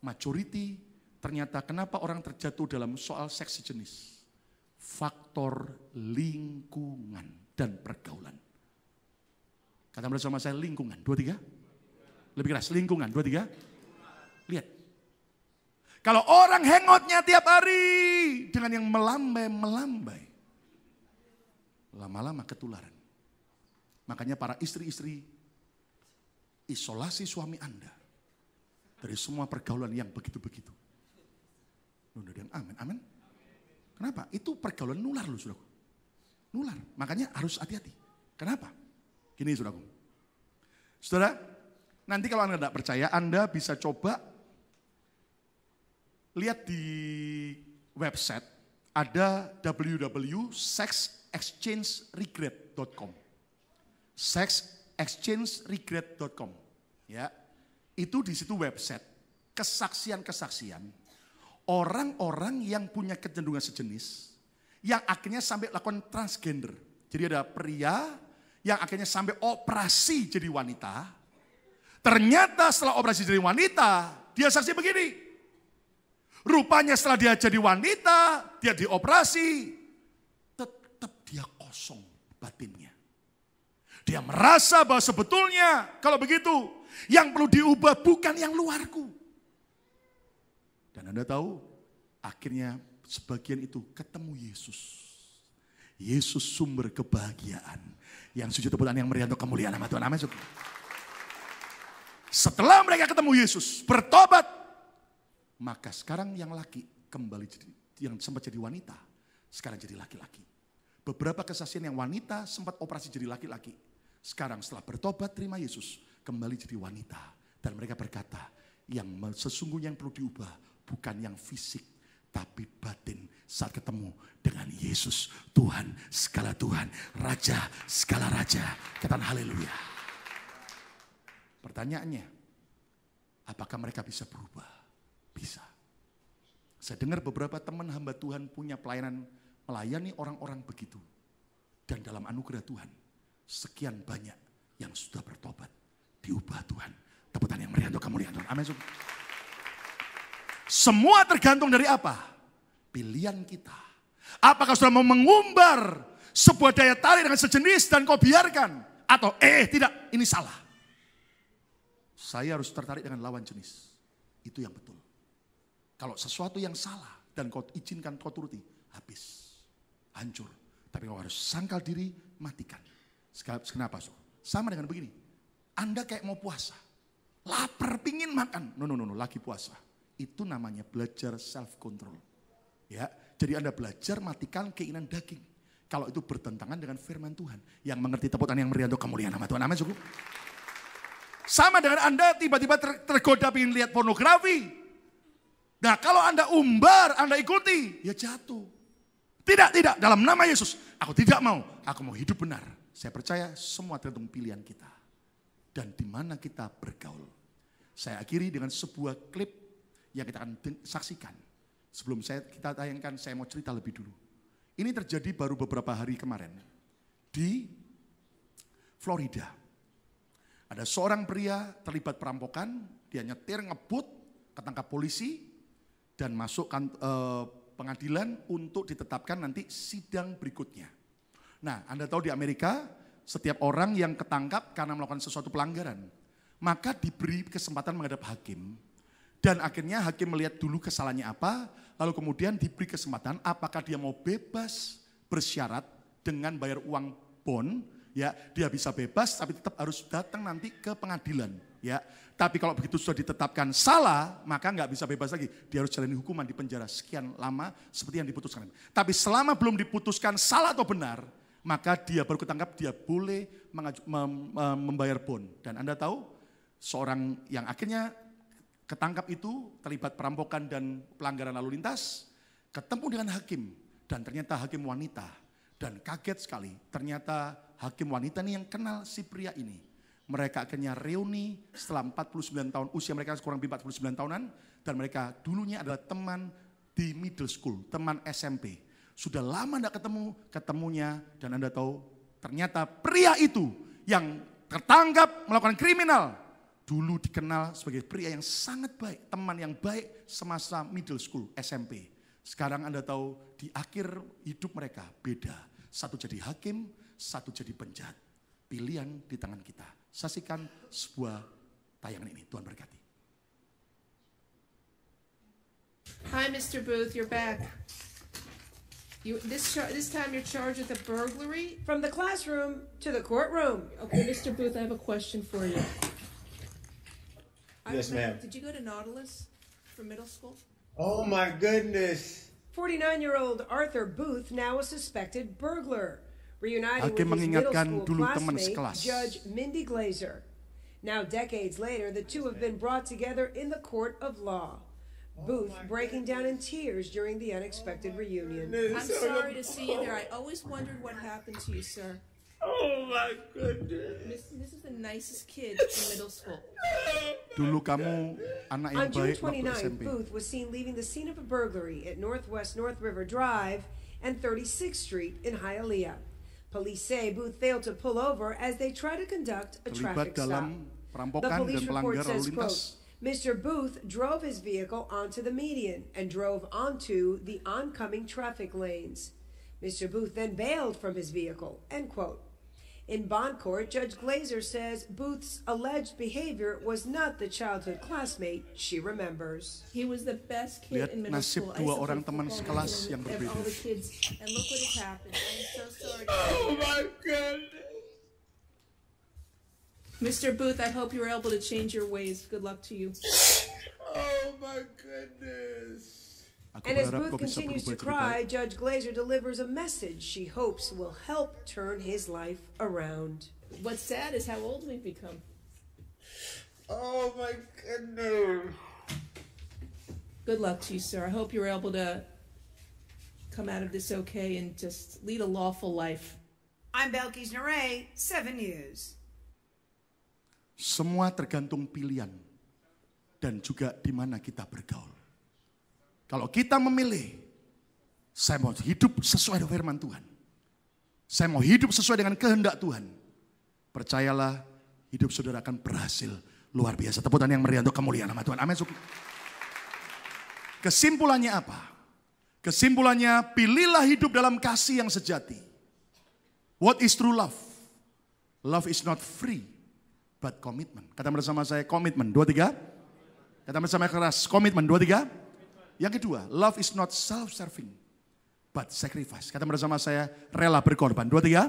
A: majority ternyata kenapa orang terjatuh dalam soal seksi jenis Faktor lingkungan dan pergaulan. Kata bersama saya lingkungan, dua tiga. Lebih keras, lingkungan, dua tiga. Lihat. Kalau orang hangoutnya tiap hari dengan yang melambai-melambai. Lama-lama ketularan. Makanya para istri-istri, isolasi suami Anda dari semua pergaulan yang begitu-begitu. Nunda yang amin, amin. Kenapa? Itu pergaulan nular loh, saudaraku. Nular. Makanya harus hati-hati. Kenapa? Gini, saudaraku. Saudara, nanti kalau Anda tidak percaya, Anda bisa coba lihat di website ada www.sexexchangeregret.com sexexchangeregret.com ya. Itu di situ website kesaksian-kesaksian orang-orang yang punya kecenderungan sejenis yang akhirnya sampai lakukan transgender. Jadi ada pria yang akhirnya sampai operasi jadi wanita. Ternyata setelah operasi jadi wanita, dia saksi begini. Rupanya setelah dia jadi wanita, dia dioperasi, tetap dia kosong batinnya. Dia merasa bahwa sebetulnya kalau begitu yang perlu diubah bukan yang luarku. Dan Anda tahu akhirnya sebagian itu ketemu Yesus. Yesus sumber kebahagiaan. Yang sujud tepuk yang meriah untuk kemuliaan nama Tuhan. Amin. Setelah mereka ketemu Yesus, bertobat. Maka sekarang yang laki kembali jadi, yang sempat jadi wanita, sekarang jadi laki-laki. Beberapa kesaksian yang wanita sempat operasi jadi laki-laki. Sekarang setelah bertobat terima Yesus, kembali jadi wanita. Dan mereka berkata, yang sesungguhnya yang perlu diubah bukan yang fisik, tapi batin saat ketemu dengan Yesus Tuhan segala Tuhan, Raja segala Raja. Katakan haleluya. Pertanyaannya, apakah mereka bisa berubah? Bisa. Saya dengar beberapa teman hamba Tuhan punya pelayanan melayani orang-orang begitu. Dan dalam anugerah Tuhan, sekian banyak yang sudah bertobat, diubah Tuhan. Tepuk tangan yang meriah untuk kamu Tuhan. Amin. Semua tergantung dari apa? Pilihan kita. Apakah sudah mau mengumbar sebuah daya tarik dengan sejenis dan kau biarkan? Atau eh tidak, ini salah. Saya harus tertarik dengan lawan jenis. Itu yang betul. Kalau sesuatu yang salah dan kau izinkan kau turuti, habis. Hancur. Tapi kau harus sangkal diri, matikan. Kenapa? So? Sama dengan begini. Anda kayak mau puasa. Lapar, pingin makan. No, no, no, no, lagi puasa. Itu namanya belajar self control. Ya, jadi Anda belajar matikan keinginan daging. Kalau itu bertentangan dengan firman Tuhan. Yang mengerti tepuk tangan yang meriah untuk kemuliaan nama Tuhan. Amin, cukup. Sama dengan Anda tiba-tiba ter tergoda ingin lihat pornografi. Nah kalau Anda umbar, Anda ikuti, ya jatuh. Tidak, tidak, dalam nama Yesus. Aku tidak mau, aku mau hidup benar. Saya percaya semua tergantung pilihan kita. Dan di mana kita bergaul. Saya akhiri dengan sebuah klip yang kita akan saksikan. Sebelum saya kita tayangkan, saya mau cerita lebih dulu. Ini terjadi baru beberapa hari kemarin. Di Florida. Ada seorang pria terlibat perampokan, dia nyetir, ngebut, ketangkap polisi, dan masuk kan-, eh, pengadilan untuk ditetapkan nanti sidang berikutnya. Nah, Anda tahu di Amerika, setiap orang yang ketangkap karena melakukan sesuatu pelanggaran, maka diberi kesempatan menghadap hakim. Dan akhirnya hakim melihat dulu kesalahannya apa, lalu kemudian diberi kesempatan apakah dia mau bebas bersyarat dengan bayar uang bond, ya dia bisa bebas tapi tetap harus datang nanti ke pengadilan, ya. Tapi kalau begitu sudah ditetapkan salah, maka nggak bisa bebas lagi. Dia harus jalani hukuman di penjara sekian lama seperti yang diputuskan. Tapi selama belum diputuskan salah atau benar, maka dia baru ketangkap, dia boleh membayar bon. Dan Anda tahu, seorang yang akhirnya ketangkap itu terlibat perampokan dan pelanggaran lalu lintas, ketemu dengan hakim, dan ternyata hakim wanita. Dan kaget sekali, ternyata hakim wanita ini yang kenal si pria ini. Mereka akhirnya reuni setelah 49 tahun, usia mereka kurang lebih 49 tahunan, dan mereka dulunya adalah teman di middle school, teman SMP. Sudah lama tidak ketemu, ketemunya dan Anda tahu ternyata pria itu yang tertangkap melakukan kriminal dulu dikenal sebagai pria yang sangat baik, teman yang baik semasa middle school, SMP. Sekarang Anda tahu di akhir hidup mereka beda. Satu jadi hakim, satu jadi penjahat. Pilihan di tangan kita. Saksikan sebuah tayangan ini. Tuhan berkati.
B: Hi Mr. Booth, you're back. You, this, char- this time you're charged with a burglary? From the classroom to the courtroom. Okay, Mr. Booth, I have a question for you. I Yes, remember- ma'am. Did you go to Nautilus for middle school? Oh my goodness. 49 year old Arthur Booth, now a suspected burglar, reunited with his middle school dulu classmate, sekelas. Judge Mindy Glazer. Now, decades later, the two have been brought together in the court of law. Booth oh breaking goodness. down in tears during the unexpected oh reunion. Goodness. I'm sorry to see you there. I always wondered what happened to you, sir. Oh my goodness. This, this is the nicest kid in middle school.
A: Dulu kamu anak yang baik waktu SMP. Booth
B: was seen leaving the scene of a burglary at Northwest North River Drive and 36th Street in Hialeah. Police say Booth failed to pull over as they try to conduct a traffic stop.
A: the police report says, quote,
B: Mr. Booth drove his vehicle onto the median and drove onto the oncoming traffic lanes. Mr. Booth then bailed from his vehicle. End quote. In bond court, Judge Glazer says Booth's alleged behavior was not the childhood classmate she remembers. He was the best kid Lihat in middle nasib school. dua orang teman sekelas yang berbeda. And look what has happened. I'm so sorry. Oh my goodness. Mr. Booth, I hope you were able to change your ways. Good luck to you. Oh my goodness.
A: And as Booth continues to cry,
B: Judge Glazer delivers a message she hopes will help turn his life around. What's sad is how old we've become. Oh my goodness. Good luck to you, sir. I hope you're able to come out of this okay and just lead a lawful life. I'm Belkis Naray, 7 News.
A: Semua tergantung pilihan dan juga di mana kita bergaul. Kalau kita memilih, saya mau hidup sesuai dengan firman Tuhan. Saya mau hidup sesuai dengan kehendak Tuhan. Percayalah, hidup saudara akan berhasil luar biasa. Tepuk tangan yang meriah untuk kemuliaan nama Tuhan. Amin. Kesimpulannya apa? Kesimpulannya, pilihlah hidup dalam kasih yang sejati. What is true love? Love is not free but komitmen. Kata bersama saya komitmen. Dua tiga. Kata bersama keras komitmen. Dua tiga. Yang kedua, love is not self-serving, but sacrifice. Kata bersama saya rela berkorban. Dua tiga.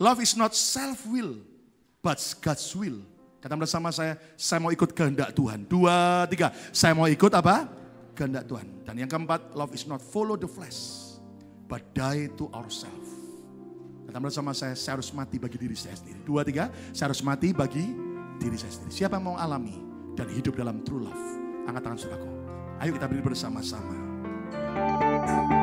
A: Love is not self-will, but God's will. Kata bersama saya, saya mau ikut kehendak Tuhan. Dua, tiga. Saya mau ikut apa? Kehendak Tuhan. Dan yang keempat, love is not follow the flesh, but die to ourselves. Kata bersama saya, saya harus mati bagi diri saya sendiri. Dua, tiga, saya harus mati bagi diri saya sendiri. Siapa yang mau alami dan hidup dalam true love? Angkat tangan suraku. Ayo kita beri bersama-sama. thank you